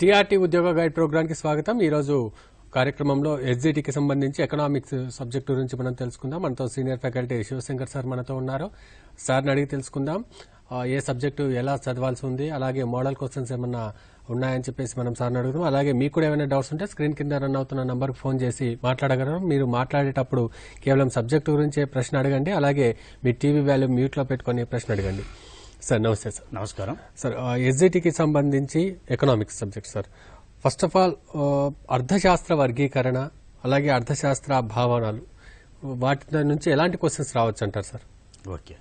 TRT ఉద్యోగ guide కి స్వాగతం ఈరోజు కార్యక్రమంలో ఎస్జీటీకి సంబంధించి ఎకనామిక్స్ సబ్జెక్టు గురించి మనం తెలుసుకుందాం మనతో సీనియర్ ఫ్యాకల్టీ శివశంకర్ సార్ మనతో ఉన్నారు సార్ని అడిగి తెలుసుకుందాం ఏ సబ్జెక్టు ఎలా చదవాల్సి ఉంది అలాగే మోడల్ క్వశ్చన్స్ ఏమన్నా ఉన్నాయని చెప్పేసి మనం సార్ని అడుగుదాం అలాగే మీకు కూడా ఏమైనా డౌట్స్ ఉంటే స్క్రీన్ కింద రన్ అవుతున్న నెంబర్కి ఫోన్ చేసి మాట్లాడగలరు మీరు మాట్లాడేటప్పుడు కేవలం సబ్జెక్టు గురించే ప్రశ్న అడగండి అలాగే మీ టీవీ వాల్యూ మ్యూట్లో పెట్టుకుని ప్రశ్న అడగండి సార్ నమస్తే సార్ నమస్కారం సార్ ఎస్జిటికి సంబంధించి economics subject sir first of all అర్థశాస్త్ర వర్గీకరణ అలాగే అర్థశాస్త్ర భావనలు వాటి నుంచి ఎలాంటి క్వశ్చన్స్ రావచ్చు అంటారు సార్ ఓకే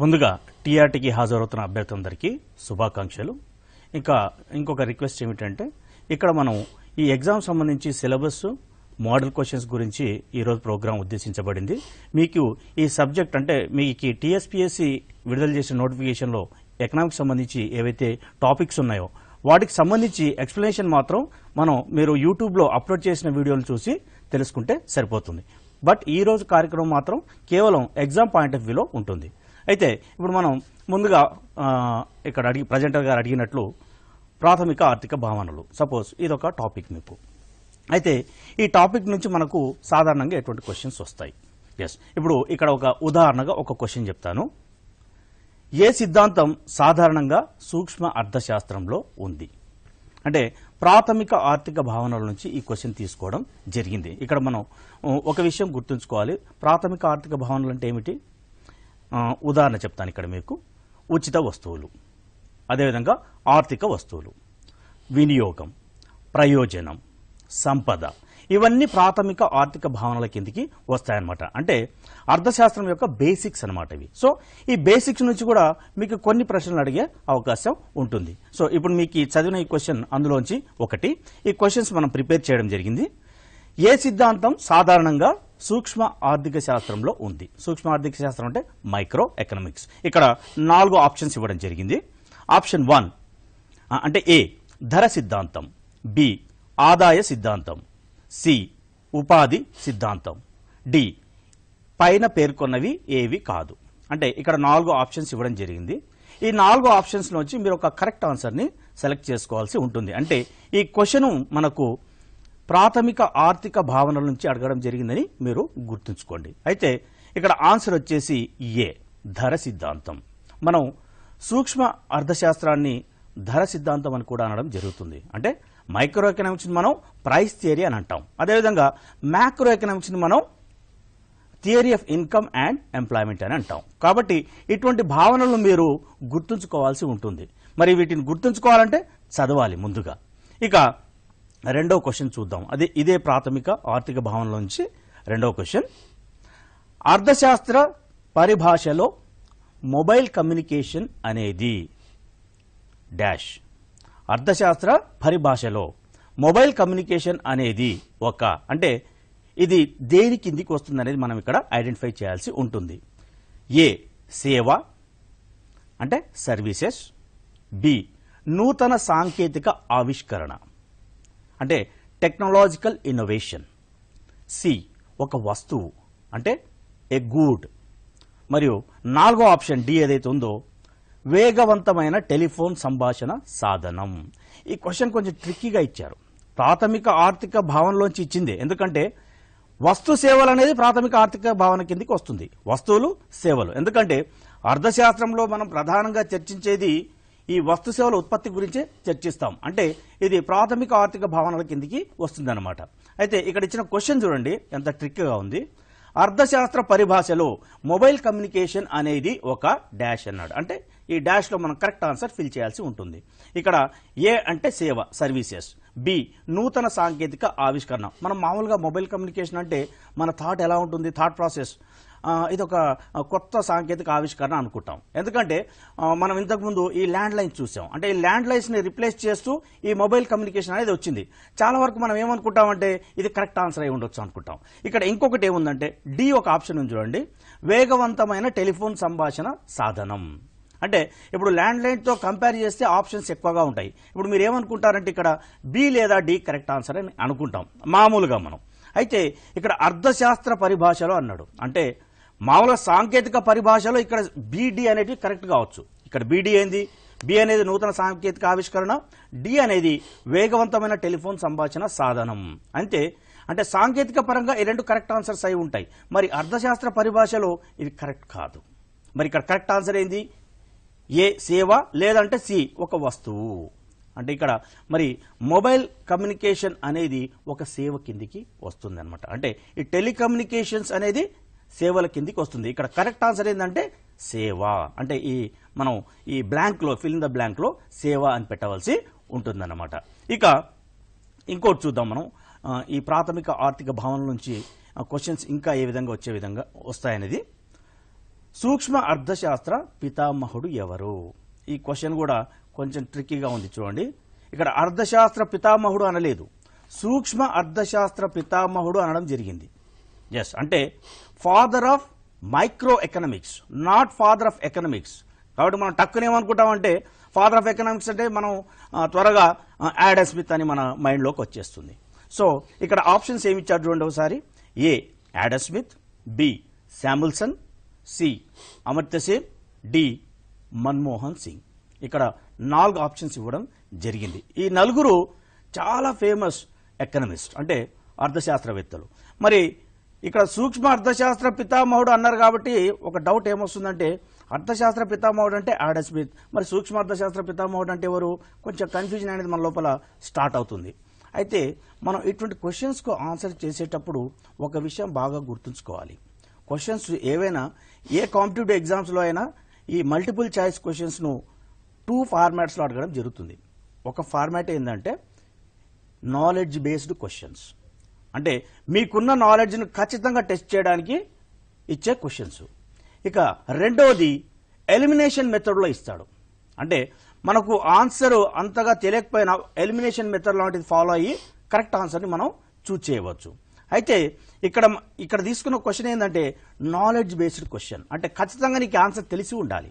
ముందుగా టీఆర్టీకి హాజరవుతున్న అభ్యర్థులందరికీ శుభాకాంక్షలు ఇంకా ఇంకొక రిక్వెస్ట్ ఏమిటంటే ఇక్కడ మనం ఈ ఎగ్జామ్ సంబంధించి సిలబస్ మోడల్ క్వశ్చన్స్ గురించి ఈరోజు ప్రోగ్రాం ఉద్దేశించబడింది మీకు ఈ సబ్జెక్ట్ అంటే మీకు ఈ విడుదల చేసిన నోటిఫికేషన్లో ఎకనామిక్స్ సంబంధించి ఏవైతే టాపిక్స్ ఉన్నాయో వాటికి సంబంధించి ఎక్స్ప్లెనేషన్ మాత్రం మనం మీరు యూట్యూబ్లో అప్లోడ్ చేసిన వీడియోలు చూసి తెలుసుకుంటే సరిపోతుంది బట్ ఈ రోజు కార్యక్రమం మాత్రం కేవలం ఎగ్జామ్ పాయింట్ ఆఫ్ వ్యూలో ఉంటుంది అయితే ఇప్పుడు మనం ముందుగా ఇక్కడ అడిగి ప్రజెంటర్ గారు అడిగినట్లు ప్రాథమిక ఆర్థిక భావనలు సపోజ్ ఇదొక టాపిక్ మీకు అయితే ఈ టాపిక్ నుంచి మనకు సాధారణంగా ఎటువంటి క్వశ్చన్స్ వస్తాయి ఎస్ ఇప్పుడు ఇక్కడ ఒక ఉదాహరణగా ఒక క్వశ్చన్ చెప్తాను ఏ సిద్ధాంతం సాధారణంగా సూక్ష్మ అర్థశాస్త్రంలో ఉంది అంటే ప్రాథమిక ఆర్థిక భావనల నుంచి ఈ క్వశ్చన్ తీసుకోవడం జరిగింది ఇక్కడ మనం ఒక విషయం గుర్తుంచుకోవాలి ప్రాథమిక ఆర్థిక భావనలు అంటే ఏమిటి ఉదాహరణ చెప్తాను ఇక్కడ మీకు ఉచిత వస్తువులు అదేవిధంగా ఆర్థిక వస్తువులు వినియోగం ప్రయోజనం సంపద ఇవన్నీ ప్రాథమిక ఆర్థిక భావనల కిందికి వస్తాయన్నమాట అంటే అర్థశాస్త్రం యొక్క బేసిక్స్ అనమాట ఇవి సో ఈ బేసిక్స్ నుంచి కూడా మీకు కొన్ని ప్రశ్నలు అడిగే అవకాశం ఉంటుంది సో ఇప్పుడు మీకు చదివిన ఈ క్వశ్చన్ అందులోంచి ఒకటి ఈ క్వశ్చన్స్ మనం ప్రిపేర్ చేయడం జరిగింది ఏ సిద్ధాంతం సాధారణంగా సూక్ష్మ ఆర్థిక శాస్త్రంలో ఉంది సూక్ష్మ ఆర్థిక శాస్త్రం అంటే మైక్రో ఎకనామిక్స్ ఇక్కడ నాలుగు ఆప్షన్స్ ఇవ్వడం జరిగింది ఆప్షన్ వన్ అంటే ఏ ధర సిద్ధాంతం బి ఆదాయ సిద్ధాంతం సి ఉపాధి సిద్ధాంతం డి పైన పేర్కొన్నవి ఏవి కాదు అంటే ఇక్కడ నాలుగు ఆప్షన్స్ ఇవ్వడం జరిగింది ఈ నాలుగు ఆప్షన్స్ నుంచి మీరు ఒక కరెక్ట్ ఆన్సర్ని సెలెక్ట్ చేసుకోవాల్సి ఉంటుంది అంటే ఈ క్వశ్చన్ మనకు ప్రాథమిక ఆర్థిక భావనల నుంచి అడగడం జరిగిందని మీరు గుర్తుంచుకోండి అయితే ఇక్కడ ఆన్సర్ వచ్చేసి ఏ ధర సిద్ధాంతం మనం సూక్ష్మ అర్థశాస్త్రాన్ని ధర సిద్ధాంతం అని కూడా అనడం జరుగుతుంది అంటే మైక్రో ఎకనామిక్స్ని మనం ప్రైస్ థియరీ అని అంటాం అదేవిధంగా మ్యాక్రో ఎకనామిక్స్ని మనం theory of income and employment అని అంటాం కాబట్టి ఇటువంటి భావనలు మీరు గుర్తుంచుకోవాల్సి ఉంటుంది మరి వీటిని గుర్తుంచుకోవాలంటే చదవాలి ముందుగా ఇక రెండో క్వశ్చన్ చూద్దాం అదే ఇదే ప్రాథమిక ఆర్థిక భావనల నుంచి రెండో క్వశ్చన్ అర్థశాస్త్ర పరిభాషలో మొబైల్ కమ్యూనికేషన్ అనేది డాష్ అర్థశాస్త్ర పరిభాషలో మొబైల్ కమ్యూనికేషన్ అనేది ఒక అంటే ఇది దేని కిందికి వస్తుంది అనేది మనం ఇక్కడ ఐడెంటిఫై చేయాల్సి ఉంటుంది ఏ సేవ అంటే సర్వీసెస్ బి నూతన సాంకేతిక ఆవిష్కరణ అంటే టెక్నాలజికల్ ఇన్నోవేషన్ సి ఒక వస్తువు అంటే ఏ గూడ్ మరియు నాలుగో ఆప్షన్ డి ఏదైతే ఉందో వేగవంతమైన టెలిఫోన్ సంభాషణ సాధనం ఈ క్వశ్చన్ కొంచెం ట్రిక్కీగా ఇచ్చారు ప్రాథమిక ఆర్థిక భావనలోంచి ఇచ్చింది ఎందుకంటే వస్తు సేవలు అనేది ప్రాథమిక ఆర్థిక భావన కిందికి వస్తుంది వస్తువులు సేవలు ఎందుకంటే అర్థశాస్త్రంలో మనం ప్రధానంగా చర్చించేది ఈ వస్తు సేవల ఉత్పత్తి గురించే చర్చిస్తాం అంటే ఇది ప్రాథమిక ఆర్థిక భావనల కిందికి వస్తుందన్నమాట అయితే ఇక్కడ ఇచ్చిన క్వశ్చన్ చూడండి ఎంత ట్రిక్గా ఉంది అర్థశాస్త్ర పరిభాషలో మొబైల్ కమ్యూనికేషన్ అనేది ఒక డాష్ అన్నాడు అంటే ఈ డాష్లో మనం కరెక్ట్ ఆన్సర్ ఫిల్ చేయాల్సి ఉంటుంది ఇక్కడ ఏ అంటే సేవ సర్వీసెస్ బి నూతన సాంకేతిక ఆవిష్కరణ మనం మామూలుగా మొబైల్ కమ్యూనికేషన్ అంటే మన థాట్ ఎలా ఉంటుంది థాట్ ప్రాసెస్ ఇది ఒక కొత్త సాంకేతిక ఆవిష్కరణ అనుకుంటాం ఎందుకంటే మనం ఇంతకుముందు ఈ ల్యాండ్ లైన్స్ చూసాం అంటే ఈ ల్యాండ్ లైన్స్ని రిప్లేస్ చేస్తూ ఈ మొబైల్ కమ్యూనికేషన్ అనేది వచ్చింది చాలా వరకు మనం ఏమనుకుంటామంటే ఇది కరెక్ట్ ఆన్సర్ అయి ఉండొచ్చు అనుకుంటాం ఇక్కడ ఇంకొకటి ఏముందంటే డి ఒక ఆప్షన్ ఉంది చూడండి వేగవంతమైన టెలిఫోన్ సంభాషణ సాధనం అంటే ఇప్పుడు ల్యాండ్ లైన్తో కంపేర్ చేస్తే ఆప్షన్స్ ఎక్కువగా ఉంటాయి ఇప్పుడు మీరు ఏమనుకుంటారంటే ఇక్కడ బి లేదా డి కరెక్ట్ ఆన్సర్ అని అనుకుంటాం మామూలుగా మనం అయితే ఇక్కడ అర్థశాస్త్ర పరిభాషలో అన్నాడు అంటే మామూలుగా సాంకేతిక పరిభాషలో ఇక్కడ బీడి అనేది కరెక్ట్ కావచ్చు ఇక్కడ బీడి ఏంది బి అనేది నూతన సాంకేతిక ఆవిష్కరణ డి అనేది వేగవంతమైన టెలిఫోన్ సంభాషణ సాధనం అంతే అంటే సాంకేతిక పరంగా ఈ రెండు కరెక్ట్ ఆన్సర్స్ అయి ఉంటాయి మరి అర్థశాస్త్ర పరిభాషలో ఇది కరెక్ట్ కాదు మరి ఇక్కడ కరెక్ట్ ఆన్సర్ ఏంది ఏ సేవ లేదంటే సి ఒక వస్తువు అంటే ఇక్కడ మరి మొబైల్ కమ్యూనికేషన్ అనేది ఒక సేవ కిందికి వస్తుంది అనమాట అంటే ఈ టెలికమ్యూనికేషన్స్ అనేది సేవల కిందికి వస్తుంది ఇక్కడ కరెక్ట్ ఆన్సర్ ఏంటంటే సేవ అంటే ఈ మనం ఈ బ్లాంక్లో ఫిల్ ద బ్లాంక్లో సేవ అని పెట్టవలసి ఉంటుందన్నమాట ఇక ఇంకోటి చూద్దాం మనం ఈ ప్రాథమిక ఆర్థిక భావన నుంచి క్వశ్చన్స్ ఇంకా ఏ విధంగా వచ్చే విధంగా వస్తాయనేది సూక్ష్మ అర్థశాస్త్ర పితామహుడు ఎవరు ఈ క్వశ్చన్ కూడా కొంచెం ట్రిక్కీగా ఉంది చూడండి ఇక్కడ అర్థశాస్త్ర పితామహుడు అనలేదు సూక్ష్మ అర్థశాస్త్ర పితామహుడు అనడం జరిగింది ఎస్ అంటే father of micro economics not father of economics కాబట్టి మనం టక్కునేమనుకుంటామంటే ఫాదర్ ఆఫ్ ఎకనామిక్స్ అంటే మనం త్వరగా యాడ్ స్మిత్ అని మన మైండ్లోకి వచ్చేస్తుంది సో ఇక్కడ ఆప్షన్స్ ఏమి ఇచ్చారు చూడండి ఒకసారి A Adam Smith B Samuelson C అమర్త్యసి డి మన్మోహన్ సింగ్ ఇక్కడ నాలుగు ఆప్షన్స్ ఇవ్వడం జరిగింది ఈ నలుగురు చాలా ఫేమస్ ఎకనమిస్ట్ అంటే అర్థశాస్త్రవేత్తలు మరి ఇక్కడ సూక్ష్మ అర్థశాస్త్ర పితామహుడు అన్నారు కాబట్టి ఒక డౌట్ ఏమొస్తుందంటే అర్థశాస్త్ర పితామహుడు అంటే ఆడ స్మిత్ మరి సూక్ష్మ అర్థశాస్త్ర పితామహుడు అంటే ఎవరు కొంచెం కన్ఫ్యూజన్ అనేది మన లోపల స్టార్ట్ అవుతుంది అయితే మనం ఇటువంటి క్వశ్చన్స్కు ఆన్సర్ చేసేటప్పుడు ఒక విషయం బాగా గుర్తుంచుకోవాలి క్వశ్చన్స్ ఏవైనా ఏ కాంపిటేటివ్ ఎగ్జామ్స్లో అయినా ఈ మల్టిపుల్ చాయిస్ క్వశ్చన్స్ను టూ ఫార్మాట్స్లో అడగడం జరుగుతుంది ఒక ఫార్మాట్ ఏంటంటే నాలెడ్జ్ బేస్డ్ క్వశ్చన్స్ అంటే మీకున్న నాలెడ్జ్ను ఖచ్చితంగా టెస్ట్ చేయడానికి ఇచ్చే క్వశ్చన్స్ ఇక రెండవది ఎలిమినేషన్ మెథడ్లో ఇస్తాడు అంటే మనకు ఆన్సర్ అంతగా తెలియకపోయినా ఎలిమినేషన్ మెథడ్ లాంటిది ఫాలో అయ్యి కరెక్ట్ ఆన్సర్ని మనం చూజ్ చేయవచ్చు అయితే ఇక్కడ ఇక్కడ తీసుకున్న క్వశ్చన్ ఏంటంటే నాలెడ్జ్ బేస్డ్ క్వశ్చన్ అంటే ఖచ్చితంగా నీకు ఆన్సర్ తెలిసి ఉండాలి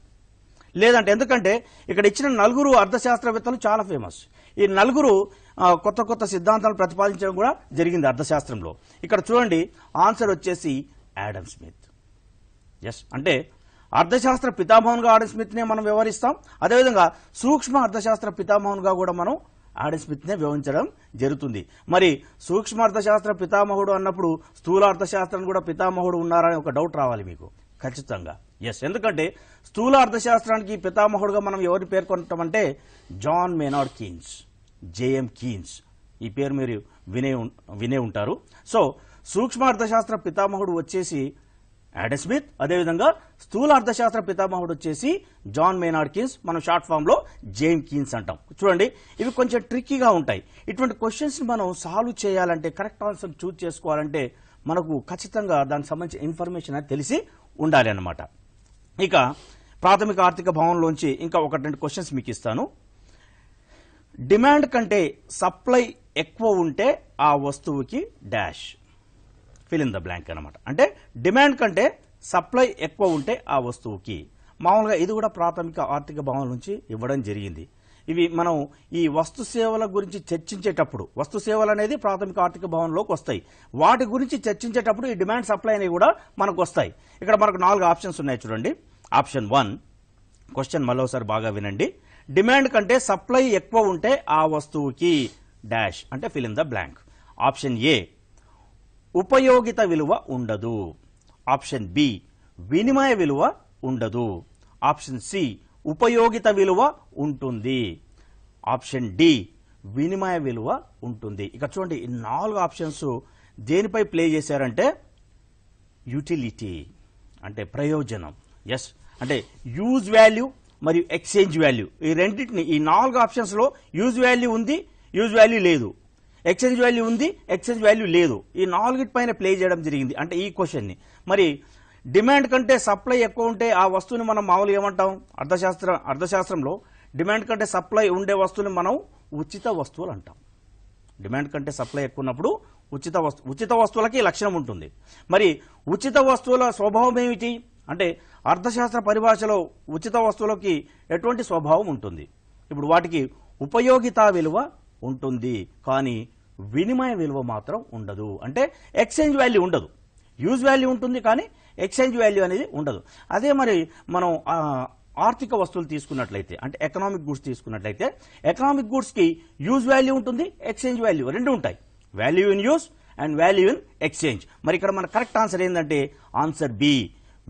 లేదంటే ఎందుకంటే ఇక్కడ ఇచ్చిన నలుగురు అర్థశాస్త్రవేత్తలు చాలా ఫేమస్ ఈ నలుగురు కొత్త కొత్త సిద్ధాంతాలు ప్రతిపాదించడం కూడా జరిగింది అర్థశాస్త్రంలో ఇక్కడ చూడండి ఆన్సర్ వచ్చేసి యాడమ్ స్మిత్ ఎస్ అంటే అర్థశాస్త్ర పితామోహన్గా ఆడమ్ స్మిత్నే మనం వ్యవహరిస్తాం అదేవిధంగా సూక్ష్మ అర్థశాస్త్ర పితామోహన్గా కూడా మనం ఆడస్మితినే వ్యవహరించడం జరుగుతుంది మరి సూక్ష్మ అర్థశాస్త్ర పితామహుడు అన్నప్పుడు స్థూల అర్థశాస్త్రం కూడా పితామహుడు ఉన్నారని ఒక డౌట్ రావాలి మీకు ఖచ్చితంగా ఎస్ ఎందుకంటే స్థూల అర్థశాస్త్రానికి పితామహుడుగా మనం ఎవరిని పేర్కొనటం అంటే John Maynard Keynes JM Keynes ఈ పేరు మీరు వినే వినే ఉంటారు సో సూక్ష్మ అర్థశాస్త్ర పితామహుడు వచ్చేసి యాడెస్ స్మిత్ అదేవిధంగా స్థూల అర్థశాస్త్ర పితామహుడు వచ్చేసి జాన్ మేనార్డ్ కీన్స్ మనం షార్ట్ లో జేమ్ కీన్స్ అంటాం చూడండి ఇవి కొంచెం ట్రిక్కీగా ఉంటాయి ఇటువంటి క్వశ్చన్స్ మనం సాల్వ్ చేయాలంటే కరెక్ట్ ఆన్సర్ చూజ్ చేసుకోవాలంటే మనకు ఖచ్చితంగా దానికి సంబంధించిన ఇన్ఫర్మేషన్ అనేది తెలిసి ఉండాలి అన్నమాట ఇక ప్రాథమిక ఆర్థిక భవన్లోంచి ఇంకా ఒకటి రెండు క్వశ్చన్స్ మీకు ఇస్తాను డిమాండ్ కంటే సప్లై ఎక్కువ ఉంటే ఆ వస్తువుకి dash fill in the blank అనమాట అంటే డిమాండ్ కంటే సప్లై ఎక్కువ ఉంటే ఆ వస్తువుకి మామూలుగా ఇది కూడా ప్రాథమిక ఆర్థిక భావన నుంచి ఇవ్వడం జరిగింది ఇవి మనం ఈ వస్తు సేవల గురించి చర్చించేటప్పుడు వస్తు సేవలు అనేది ప్రాథమిక ఆర్థిక భవనంలోకి వస్తాయి వాటి గురించి చర్చించేటప్పుడు ఈ డిమాండ్ సప్లై అనేవి కూడా మనకు వస్తాయి ఇక్కడ మనకు నాలుగు ఆప్షన్స్ ఉన్నాయి చూడండి ఆప్షన్ వన్ క్వశ్చన్ మరోసారి బాగా వినండి డిమాండ్ కంటే సప్లై ఎక్కువ ఉంటే ఆ వస్తువుకి డాష్ అంటే fill the blank option A ఉపయోగిత విలువ ఉండదు ఆప్షన్ బి వినిమయ విలువ ఉండదు ఆప్షన్ సి ఉపయోగిత విలువ ఉంటుంది ఆప్షన్ డి వినిమయ విలువ ఉంటుంది ఇక చూడండి ఈ నాలుగు ఆప్షన్స్ దేనిపై ప్లే చేశారంటే యూటిలిటీ అంటే ప్రయోజనం ఎస్ అంటే యూజ్ వాల్యూ మరియు ఎక్స్చేంజ్ వాల్యూ ఈ రెండింటిని ఈ నాలుగు ఆప్షన్స్లో యూజ్ వాల్యూ ఉంది యూజ్ వాల్యూ లేదు ఎక్స్చేంజ్ వాల్యూ ఉంది ఎక్స్చేంజ్ వాల్యూ లేదు ఈ నాలుగిటి పైన ప్లే చేయడం జరిగింది అంటే ఈ క్వశ్చన్ని మరి డిమాండ్ కంటే సప్లై ఎక్కువ ఉంటే ఆ వస్తువుని మనం మామూలుగా ఏమంటాం అర్థశాస్త్ర అర్థశాస్త్రంలో డిమాండ్ కంటే సప్లై ఉండే వస్తువుని మనం ఉచిత వస్తువులు అంటాం డిమాండ్ కంటే సప్లై ఎక్కువ ఉన్నప్పుడు ఉచిత వస్తు ఉచిత వస్తువులకి లక్షణం ఉంటుంది మరి ఉచిత వస్తువుల స్వభావం ఏమిటి అంటే అర్థశాస్త్ర పరిభాషలో ఉచిత వస్తువులకి ఎటువంటి స్వభావం ఉంటుంది ఇప్పుడు వాటికి ఉపయోగితా విలువ ఉంటుంది కానీ వినిమయ విలువ మాత్రం ఉండదు అంటే ఎక్స్చేంజ్ వాల్యూ ఉండదు యూజ్ వాల్యూ ఉంటుంది కానీ ఎక్స్చేంజ్ వాల్యూ అనేది ఉండదు అదే మరి మనం ఆర్థిక వస్తువులు తీసుకున్నట్లయితే అంటే ఎకనామిక్ గూడ్స్ తీసుకున్నట్లయితే ఎకనామిక్ గూడ్స్కి యూజ్ వాల్యూ ఉంటుంది ఎక్స్చేంజ్ వాల్యూ రెండు ఉంటాయి value in use and value in exchange మరి ఇక్కడ మన కరెక్ట్ ఆన్సర్ ఏంటంటే ఆన్సర్ బి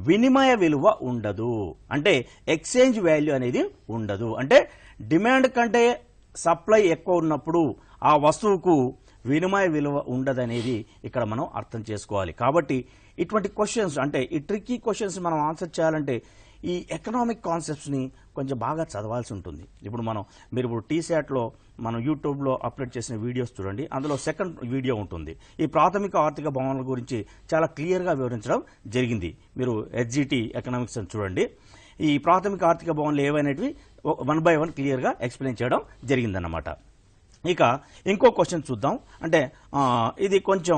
వినిమయ విలువ ఉండదు అంటే ఎక్స్చేంజ్ వాల్యూ అనేది ఉండదు అంటే డిమాండ్ కంటే సప్లై ఎక్కువ ఉన్నప్పుడు ఆ వస్తువుకు వినిమయ విలువ ఉండదనేది ఇక్కడ మనం అర్థం చేసుకోవాలి కాబట్టి ఇటువంటి క్వశ్చన్స్ అంటే ఈ ట్రిక్కీ క్వశ్చన్స్ మనం ఆన్సర్ చేయాలంటే ఈ ఎకనామిక్ కాన్సెప్ట్స్ని కొంచెం బాగా చదవాల్సి ఉంటుంది ఇప్పుడు మనం మీరు ఇప్పుడు టీశాట్లో మనం యూట్యూబ్లో అప్లోడ్ చేసిన వీడియోస్ చూడండి అందులో సెకండ్ వీడియో ఉంటుంది ఈ ప్రాథమిక ఆర్థిక భవనాల గురించి చాలా క్లియర్గా వివరించడం జరిగింది మీరు ఎస్జిటి ఎకనామిక్స్ అని చూడండి ఈ ప్రాథమిక ఆర్థిక భవన్లు ఏవైనవి వన్ బై వన్ క్లియర్గా ఎక్స్ప్లెయిన్ చేయడం జరిగిందన్నమాట ఇక ఇంకో క్వశ్చన్ చూద్దాం అంటే ఇది కొంచెం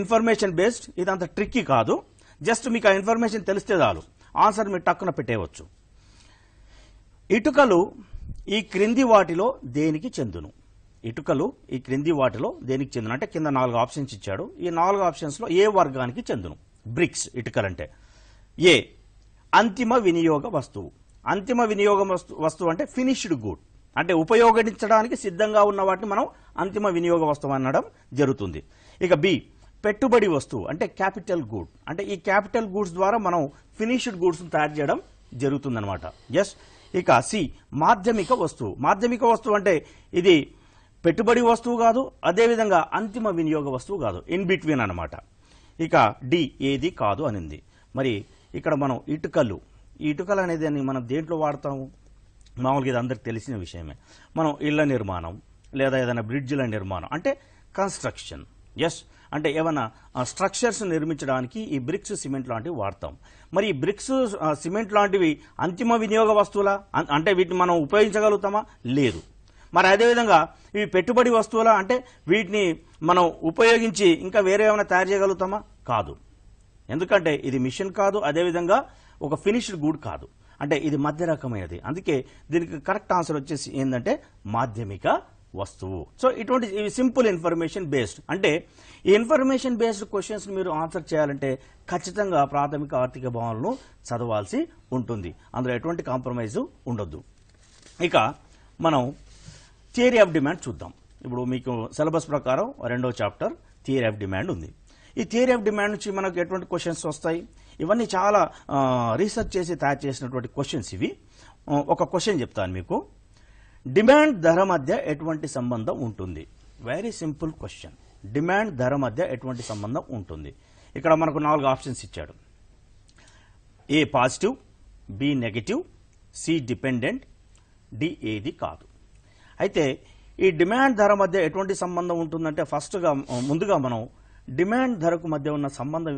ఇన్ఫర్మేషన్ బేస్డ్ ఇది అంత ట్రిక్కీ కాదు జస్ట్ మీకు ఆ ఇన్ఫర్మేషన్ తెలిస్తే చాలు ఆన్సర్ మీరు టక్కున పెట్టేయవచ్చు ఇటుకలు ఈ క్రింది వాటిలో దేనికి చెందును ఇటుకలు ఈ క్రింది వాటిలో దేనికి చెందును అంటే కింద నాలుగు ఆప్షన్స్ ఇచ్చాడు ఈ నాలుగు ఆప్షన్స్లో ఏ వర్గానికి చెందును బ్రిక్స్ ఇటుకలంటే ఏ అంతిమ వినియోగ వస్తువు అంతిమ వినియోగం వస్తువు అంటే ఫినిష్డ్ గుడ్ అంటే ఉపయోగించడానికి సిద్ధంగా ఉన్న వాటిని మనం అంతిమ వినియోగ వస్తువు అనడం జరుగుతుంది ఇక బి పెట్టుబడి వస్తువు అంటే క్యాపిటల్ గూడ్ అంటే ఈ క్యాపిటల్ గూడ్స్ ద్వారా మనం ఫినిష్డ్ గూడ్స్ను తయారు చేయడం జరుగుతుందనమాట ఎస్ ఇక సి మాధ్యమిక వస్తువు మాధ్యమిక వస్తువు అంటే ఇది పెట్టుబడి వస్తువు కాదు అదేవిధంగా అంతిమ వినియోగ వస్తువు కాదు ఇన్ బిట్వీన్ అనమాట ఇక డి ఏది కాదు అనింది మరి ఇక్కడ మనం ఇటుకలు ఈ ఇటుకలు అనేది మనం దేంట్లో వాడతాము మామూలుగా ఇది అందరికి తెలిసిన విషయమే మనం ఇళ్ల నిర్మాణం లేదా ఏదైనా బ్రిడ్జ్ల నిర్మాణం అంటే కన్స్ట్రక్షన్ ఎస్ అంటే ఏమైనా స్ట్రక్చర్స్ నిర్మించడానికి ఈ బ్రిక్స్ సిమెంట్ లాంటివి వాడతాం మరి ఈ బ్రిక్స్ సిమెంట్ లాంటివి అంతిమ వినియోగ వస్తువులా అంటే వీటిని మనం ఉపయోగించగలుగుతామా లేదు మరి అదేవిధంగా ఇవి పెట్టుబడి వస్తువుల అంటే వీటిని మనం ఉపయోగించి ఇంకా వేరే ఏమైనా తయారు చేయగలుగుతామా కాదు ఎందుకంటే ఇది మిషన్ కాదు అదేవిధంగా ఒక ఫినిష్డ్ గూడ్ కాదు అంటే ఇది మధ్య రకమైనది అందుకే దీనికి కరెక్ట్ ఆన్సర్ వచ్చేసి ఏంటంటే మాధ్యమిక వస్తువు సో ఇటువంటి సింపుల్ ఇన్ఫర్మేషన్ బేస్డ్ అంటే ఈ ఇన్ఫర్మేషన్ బేస్డ్ క్వశ్చన్స్ మీరు ఆన్సర్ చేయాలంటే ఖచ్చితంగా ప్రాథమిక ఆర్థిక భావనలను చదవాల్సి ఉంటుంది అందులో ఎటువంటి కాంప్రమైజ్ ఉండొద్దు ఇక మనం థియరీ ఆఫ్ డిమాండ్ చూద్దాం ఇప్పుడు మీకు సిలబస్ ప్రకారం రెండో చాప్టర్ థియరీ ఆఫ్ డిమాండ్ ఉంది ఈ థియరీ ఆఫ్ డిమాండ్ నుంచి మనకు ఎటువంటి క్వశ్చన్స్ వస్తాయి ఇవన్నీ చాలా రీసెర్చ్ చేసి తయారు చేసినటువంటి క్వశ్చన్స్ ఇవి ఒక క్వశ్చన్ చెప్తాను మీకు డిమాండ్ ధర మధ్య ఎటువంటి సంబంధం ఉంటుంది వెరీ సింపుల్ క్వశ్చన్ డిమాండ్ ధర మధ్య ఎటువంటి సంబంధం ఉంటుంది ఇక్కడ మనకు నాలుగు ఆప్షన్స్ ఇచ్చాడు A positive B negative C dependent D ఏది కాదు అయితే ఈ డిమాండ్ ధర మధ్య ఎటువంటి సంబంధం ఉంటుందంటే ఫస్ట్గా ముందుగా మనం డిమాండ్ ధరకు మధ్య ఉన్న సంబంధం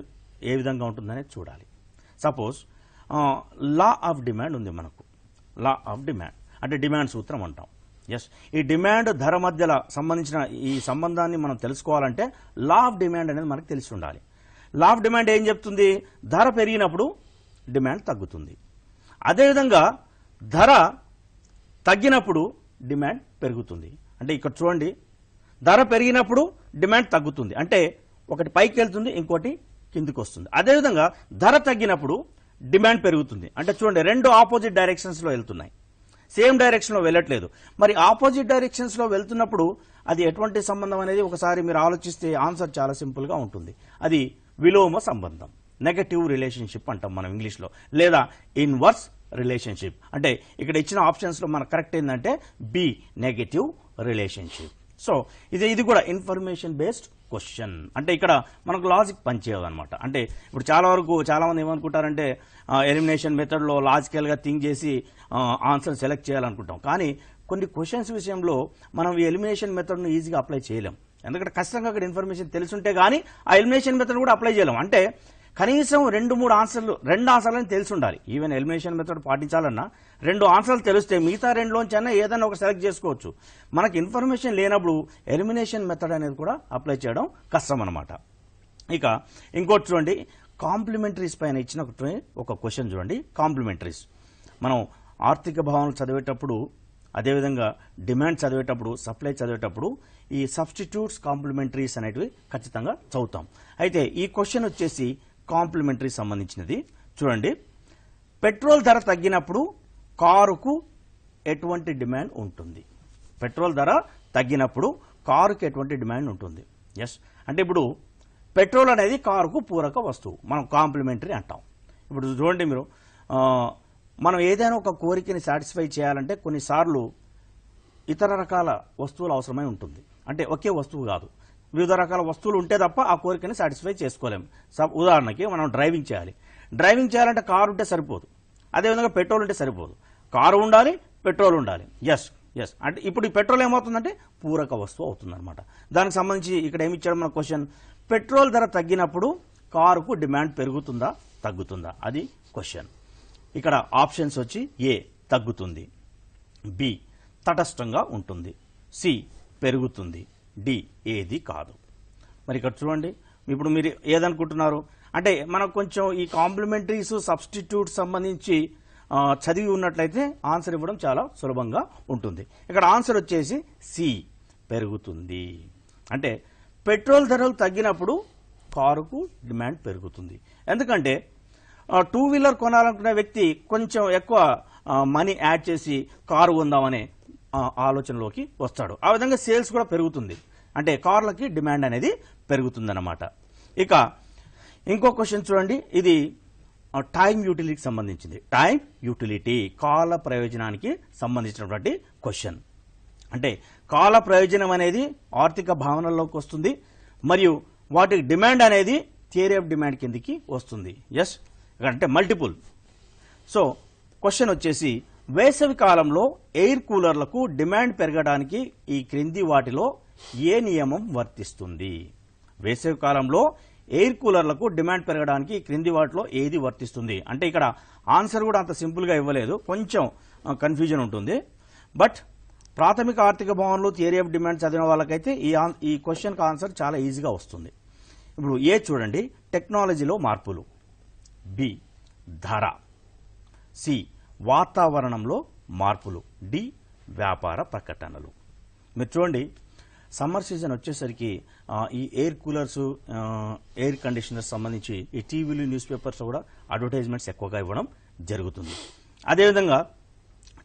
ఏ విధంగా ఉంటుందనే చూడాలి సపోజ్ లా ఆఫ్ డిమాండ్ ఉంది మనకు లా ఆఫ్ డిమాండ్ అంటే డిమాండ్ సూత్రం అంటాం ఎస్ ఈ డిమాండ్ ధర మధ్యల సంబంధించిన ఈ సంబంధాన్ని మనం తెలుసుకోవాలంటే లా ఆఫ్ డిమాండ్ అనేది మనకు తెలిసి ఉండాలి లా ఆఫ్ డిమాండ్ ఏం చెప్తుంది ధర పెరిగినప్పుడు డిమాండ్ తగ్గుతుంది అదేవిధంగా ధర తగ్గినప్పుడు డిమాండ్ పెరుగుతుంది అంటే ఇక్కడ చూడండి ధర పెరిగినప్పుడు డిమాండ్ తగ్గుతుంది అంటే ఒకటి పైకి వెళ్తుంది ఇంకోటి కిందికి వస్తుంది అదేవిధంగా ధర తగ్గినప్పుడు డిమాండ్ పెరుగుతుంది అంటే చూడండి రెండు ఆపోజిట్ డైరెక్షన్స్లో వెళ్తున్నాయి సేమ్ డైరెక్షన్లో వెళ్ళట్లేదు మరి ఆపోజిట్ డైరెక్షన్స్లో వెళ్తున్నప్పుడు అది ఎటువంటి సంబంధం అనేది ఒకసారి మీరు ఆలోచిస్తే ఆన్సర్ చాలా సింపుల్గా ఉంటుంది అది విలోమ సంబంధం నెగటివ్ రిలేషన్షిప్ అంటాం మనం ఇంగ్లీష్లో లేదా ఇన్వర్స్ రిలేషన్షిప్ అంటే ఇక్కడ ఇచ్చిన ఆప్షన్స్లో మన కరెక్ట్ ఏంటంటే బి నెగటివ్ రిలేషన్షిప్ సో ఇది ఇది కూడా ఇన్ఫర్మేషన్ బేస్డ్ క్వశ్చన్ అంటే ఇక్కడ మనకు లాజిక్ అనమాట అంటే ఇప్పుడు చాలా వరకు చాలామంది ఏమనుకుంటారంటే ఎలిమినేషన్ మెథడ్లో లాజికల్గా థింక్ చేసి ఆన్సర్ సెలెక్ట్ చేయాలనుకుంటాం కానీ కొన్ని క్వశ్చన్స్ విషయంలో మనం ఈ ఎలిమినేషన్ మెథడ్ను ఈజీగా అప్లై చేయలేం ఎందుకంటే ఖచ్చితంగా అక్కడ ఇన్ఫర్మేషన్ తెలుసుంటే కానీ ఆ ఎలిమినేషన్ మెథడ్ కూడా అప్లై చేయలేం అంటే కనీసం రెండు మూడు ఆన్సర్లు రెండు ఆన్సర్లని తెలిసి ఉండాలి ఈవెన్ ఎలిమినేషన్ మెథడ్ పాటించాలన్నా రెండు ఆన్సర్లు తెలిస్తే మిగతా రెండులోంచైనా ఏదైనా ఒక సెలెక్ట్ చేసుకోవచ్చు మనకి ఇన్ఫర్మేషన్ లేనప్పుడు ఎలిమినేషన్ మెథడ్ అనేది కూడా అప్లై చేయడం కష్టం అనమాట ఇక ఇంకోటి చూడండి కాంప్లిమెంటరీస్ పైన ఇచ్చిన ఒక క్వశ్చన్ చూడండి కాంప్లిమెంటరీస్ మనం ఆర్థిక భావనలు చదివేటప్పుడు అదేవిధంగా డిమాండ్ చదివేటప్పుడు సప్లై చదివేటప్పుడు ఈ సబ్స్టిట్యూట్స్ కాంప్లిమెంటరీస్ అనేటివి ఖచ్చితంగా చదువుతాం అయితే ఈ క్వశ్చన్ వచ్చేసి కాంప్లిమెంటరీ సంబంధించినది చూడండి పెట్రోల్ ధర తగ్గినప్పుడు కారుకు ఎటువంటి డిమాండ్ ఉంటుంది పెట్రోల్ ధర తగ్గినప్పుడు కారుకి ఎటువంటి డిమాండ్ ఉంటుంది ఎస్ అంటే ఇప్పుడు పెట్రోల్ అనేది కారుకు పూరక వస్తువు మనం కాంప్లిమెంటరీ అంటాం ఇప్పుడు చూడండి మీరు మనం ఏదైనా ఒక కోరికని సాటిస్ఫై చేయాలంటే కొన్నిసార్లు ఇతర రకాల వస్తువులు అవసరమై ఉంటుంది అంటే ఒకే వస్తువు కాదు వివిధ రకాల వస్తువులు ఉంటే తప్ప ఆ కోరికని సాటిస్ఫై చేసుకోలేము ఉదాహరణకి మనం డ్రైవింగ్ చేయాలి డ్రైవింగ్ చేయాలంటే కారు ఉంటే సరిపోదు అదేవిధంగా పెట్రోల్ ఉంటే సరిపోదు కారు ఉండాలి పెట్రోల్ ఉండాలి ఎస్ ఎస్ అంటే ఇప్పుడు ఈ పెట్రోల్ ఏమవుతుందంటే పూరక వస్తువు అవుతుందన్నమాట దానికి సంబంధించి ఇక్కడ ఏమి ఇచ్చాడు మన క్వశ్చన్ పెట్రోల్ ధర తగ్గినప్పుడు కారుకు డిమాండ్ పెరుగుతుందా తగ్గుతుందా అది క్వశ్చన్ ఇక్కడ ఆప్షన్స్ వచ్చి ఏ తగ్గుతుంది బి తటస్థంగా ఉంటుంది సి పెరుగుతుంది డి ఏది కాదు మరి ఇక్కడ చూడండి ఇప్పుడు మీరు ఏదనుకుంటున్నారు అంటే మనకు కొంచెం ఈ కాంప్లిమెంటరీస్ సబ్స్టిట్యూట్ సంబంధించి చదివి ఉన్నట్లయితే ఆన్సర్ ఇవ్వడం చాలా సులభంగా ఉంటుంది ఇక్కడ ఆన్సర్ వచ్చేసి సి పెరుగుతుంది అంటే పెట్రోల్ ధరలు తగ్గినప్పుడు కారుకు డిమాండ్ పెరుగుతుంది ఎందుకంటే టూ వీలర్ కొనాలనుకునే వ్యక్తి కొంచెం ఎక్కువ మనీ యాడ్ చేసి కారు కొందామనే ఆలోచనలోకి వస్తాడు ఆ విధంగా సేల్స్ కూడా పెరుగుతుంది అంటే కార్లకి డిమాండ్ అనేది పెరుగుతుందన్నమాట ఇక ఇంకో క్వశ్చన్ చూడండి ఇది టైం యూటిలిటీకి సంబంధించింది టైం యూటిలిటీ కాల ప్రయోజనానికి సంబంధించినటువంటి క్వశ్చన్ అంటే కాల ప్రయోజనం అనేది ఆర్థిక భావనలోకి వస్తుంది మరియు వాటికి డిమాండ్ అనేది థియరీ ఆఫ్ డిమాండ్ కిందికి వస్తుంది ఎస్ అంటే మల్టిపుల్ సో క్వశ్చన్ వచ్చేసి వేసవి కాలంలో ఎయిర్ కూలర్లకు డిమాండ్ పెరగడానికి ఈ క్రింది వాటిలో ఏ నియమం వర్తిస్తుంది వేసవి కాలంలో ఎయిర్ కూలర్లకు డిమాండ్ పెరగడానికి క్రింది వాటిలో ఏది వర్తిస్తుంది అంటే ఇక్కడ ఆన్సర్ కూడా అంత సింపుల్గా ఇవ్వలేదు కొంచెం కన్ఫ్యూజన్ ఉంటుంది బట్ ప్రాథమిక ఆర్థిక భవన్లు థియరీ ఆఫ్ డిమాండ్ చదివిన వాళ్ళకైతే ఈ ఈ క్వశ్చన్కి ఆన్సర్ చాలా ఈజీగా వస్తుంది ఇప్పుడు ఏ చూడండి టెక్నాలజీలో మార్పులు బి ధర సి వాతావరణంలో మార్పులు డి వ్యాపార ప్రకటనలు మీరు చూడండి సమ్మర్ సీజన్ వచ్చేసరికి ఈ ఎయిర్ కూలర్స్ ఎయిర్ కండిషనర్స్ సంబంధించి ఈ టీవీలు న్యూస్ పేపర్స్ కూడా అడ్వర్టైజ్మెంట్స్ ఎక్కువగా ఇవ్వడం జరుగుతుంది అదేవిధంగా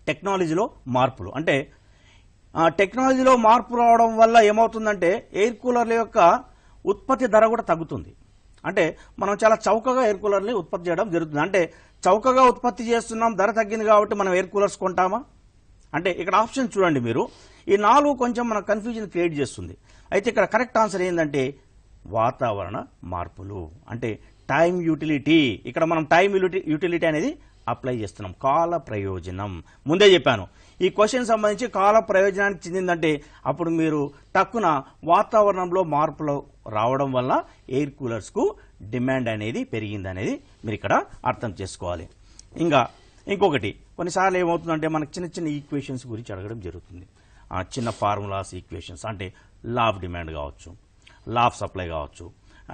టెక్నాలజీలో మార్పులు అంటే టెక్నాలజీలో మార్పు రావడం వల్ల ఏమవుతుందంటే ఎయిర్ కూలర్ల యొక్క ఉత్పత్తి ధర కూడా తగ్గుతుంది అంటే మనం చాలా చౌకగా ఎయిర్ కూలర్ని ఉత్పత్తి చేయడం జరుగుతుంది అంటే చౌకగా ఉత్పత్తి చేస్తున్నాం ధర తగ్గింది కాబట్టి మనం ఎయిర్ కూలర్స్ కొంటామా అంటే ఇక్కడ ఆప్షన్ చూడండి మీరు ఈ నాలుగు కొంచెం మనకు కన్ఫ్యూజన్ క్రియేట్ చేస్తుంది అయితే ఇక్కడ కరెక్ట్ ఆన్సర్ ఏంటంటే వాతావరణ మార్పులు అంటే టైం యూటిలిటీ ఇక్కడ మనం టైం యూటిలిటీ అనేది అప్లై చేస్తున్నాం కాల ప్రయోజనం ముందే చెప్పాను ఈ క్వశ్చన్ సంబంధించి కాల ప్రయోజనానికి చెందిందంటే అప్పుడు మీరు టక్కున వాతావరణంలో మార్పులు రావడం వల్ల ఎయిర్ కూలర్స్కు డిమాండ్ అనేది పెరిగిందనేది మీరు ఇక్కడ అర్థం చేసుకోవాలి ఇంకా ఇంకొకటి కొన్నిసార్లు ఏమవుతుందంటే మనకు చిన్న చిన్న ఈక్వేషన్స్ గురించి అడగడం జరుగుతుంది చిన్న ఫార్ములాస్ ఈక్వేషన్స్ అంటే లా ఆఫ్ డిమాండ్ కావచ్చు లా ఆఫ్ సప్లై కావచ్చు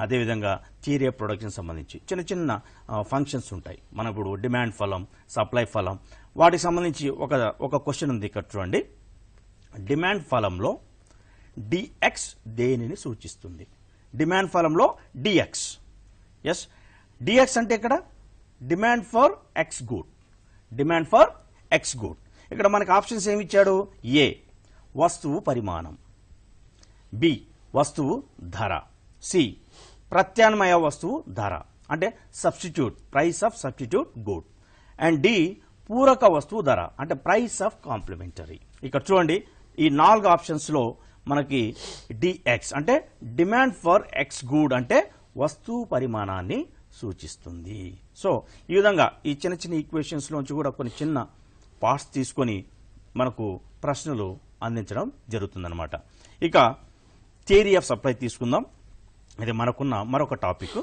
అదేవిధంగా థియరీ ఆఫ్ ప్రొడక్షన్ సంబంధించి చిన్న చిన్న ఫంక్షన్స్ ఉంటాయి మనకు ఇప్పుడు డిమాండ్ ఫలం సప్లై ఫలం వాటికి సంబంధించి ఒక ఒక క్వశ్చన్ ఉంది ఇక్కడ చూడండి డిమాండ్ ఫలంలో డిఎక్స్ దేనిని సూచిస్తుంది డిమాండ్ ఫలంలో డిఎక్స్ ఎస్ డిఎక్స్ అంటే ఇక్కడ demand for X good demand for X good ఇక్కడ మనకు ఆప్షన్స్ ఏమి ఇచ్చాడు ఏ వస్తువు పరిమాణం బి వస్తువు ధర సి ప్రత్యామ్నాయ వస్తువు ధర అంటే substitute price of substitute good and D పూరక వస్తువు ధర అంటే ప్రైస్ ఆఫ్ కాంప్లిమెంటరీ ఇక్కడ చూడండి ఈ నాలుగు ఆప్షన్స్లో మనకి డిఎక్స్ అంటే డిమాండ్ ఫర్ ఎక్స్ గూడ్ అంటే వస్తువు పరిమాణాన్ని సూచిస్తుంది సో ఈ విధంగా ఈ చిన్న చిన్న ఈక్వేషన్స్లోంచి కూడా కొన్ని చిన్న పార్ట్స్ తీసుకొని మనకు ప్రశ్నలు అందించడం జరుగుతుందన్నమాట ఇక థియరీ ఆఫ్ సప్లై తీసుకుందాం ఇది మనకున్న మరొక టాపిక్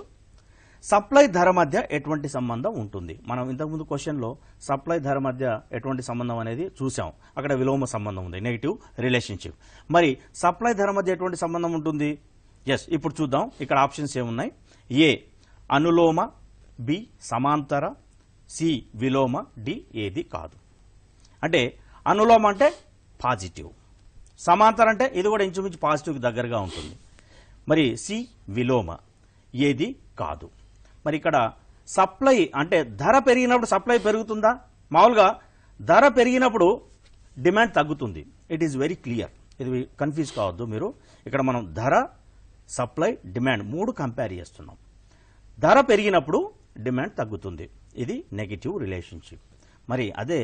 సప్లై ధర మధ్య ఎటువంటి సంబంధం ఉంటుంది మనం ఇంతకుముందు క్వశ్చన్లో సప్లై ధర మధ్య ఎటువంటి సంబంధం అనేది చూసాం అక్కడ విలోమ సంబంధం ఉంది నెగిటివ్ రిలేషన్షిప్ మరి సప్లై ధర మధ్య ఎటువంటి సంబంధం ఉంటుంది ఎస్ ఇప్పుడు చూద్దాం ఇక్కడ ఆప్షన్స్ ఏమున్నాయి ఏ అనులోమ బి సమాంతర సి విలోమ డి ఏది కాదు అంటే అనులోమ అంటే పాజిటివ్ సమాంతర అంటే ఇది కూడా ఇంచుమించు పాజిటివ్కి దగ్గరగా ఉంటుంది మరి సి విలోమ ఏది కాదు మరి ఇక్కడ సప్లై అంటే ధర పెరిగినప్పుడు సప్లై పెరుగుతుందా మామూలుగా ధర పెరిగినప్పుడు డిమాండ్ తగ్గుతుంది ఇట్ ఈస్ వెరీ క్లియర్ ఇది కన్ఫ్యూజ్ కావద్దు మీరు ఇక్కడ మనం ధర సప్లై డిమాండ్ మూడు కంపేర్ చేస్తున్నాం ధర పెరిగినప్పుడు డిమాండ్ తగ్గుతుంది ఇది నెగిటివ్ రిలేషన్షిప్ మరి అదే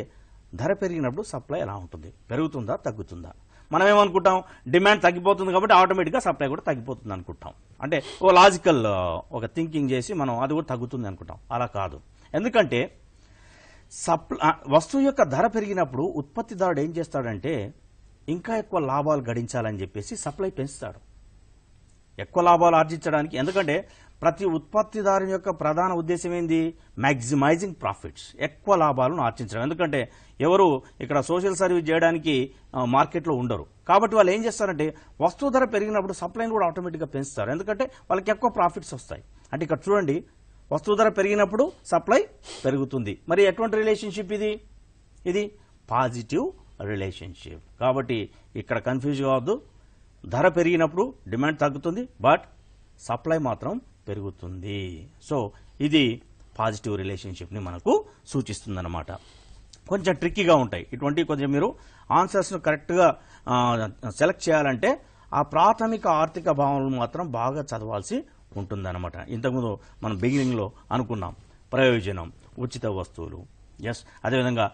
ధర పెరిగినప్పుడు సప్లై ఎలా ఉంటుంది పెరుగుతుందా తగ్గుతుందా మనం ఏమనుకుంటాం డిమాండ్ తగ్గిపోతుంది కాబట్టి ఆటోమేటిక్గా సప్లై కూడా తగ్గిపోతుంది అనుకుంటాం అంటే ఓ లాజికల్ ఒక థింకింగ్ చేసి మనం అది కూడా తగ్గుతుంది అనుకుంటాం అలా కాదు ఎందుకంటే సప్లై వస్తువు యొక్క ధర పెరిగినప్పుడు ఉత్పత్తిదారుడు ఏం చేస్తాడంటే ఇంకా ఎక్కువ లాభాలు గడించాలని చెప్పేసి సప్లై పెంచుతాడు ఎక్కువ లాభాలు ఆర్జించడానికి ఎందుకంటే ప్రతి ఉత్పత్తిదారుని యొక్క ప్రధాన ఉద్దేశం ఏంది మ్యాక్సిమైజింగ్ ప్రాఫిట్స్ ఎక్కువ లాభాలను ఆర్జించడం ఎందుకంటే ఎవరు ఇక్కడ సోషల్ సర్వీస్ చేయడానికి మార్కెట్లో ఉండరు కాబట్టి వాళ్ళు ఏం చేస్తారంటే వస్తువు ధర పెరిగినప్పుడు సప్లైని కూడా ఆటోమేటిక్గా పెంచుతారు ఎందుకంటే వాళ్ళకి ఎక్కువ ప్రాఫిట్స్ వస్తాయి అంటే ఇక్కడ చూడండి వస్తువు ధర పెరిగినప్పుడు సప్లై పెరుగుతుంది మరి ఎటువంటి రిలేషన్షిప్ ఇది ఇది పాజిటివ్ రిలేషన్షిప్ కాబట్టి ఇక్కడ కన్ఫ్యూజ్ కావద్దు ధర పెరిగినప్పుడు డిమాండ్ తగ్గుతుంది బట్ సప్లై మాత్రం పెరుగుతుంది సో ఇది పాజిటివ్ రిలేషన్షిప్ని మనకు సూచిస్తుందన్నమాట కొంచెం ట్రిక్కీగా ఉంటాయి ఇటువంటి కొంచెం మీరు ఆన్సర్స్ను కరెక్ట్గా సెలెక్ట్ చేయాలంటే ఆ ప్రాథమిక ఆర్థిక భావనలు మాత్రం బాగా చదవాల్సి ఉంటుందన్నమాట ఇంతకుముందు మనం బిగినింగ్లో అనుకున్నాం ప్రయోజనం ఉచిత వస్తువులు ఎస్ అదేవిధంగా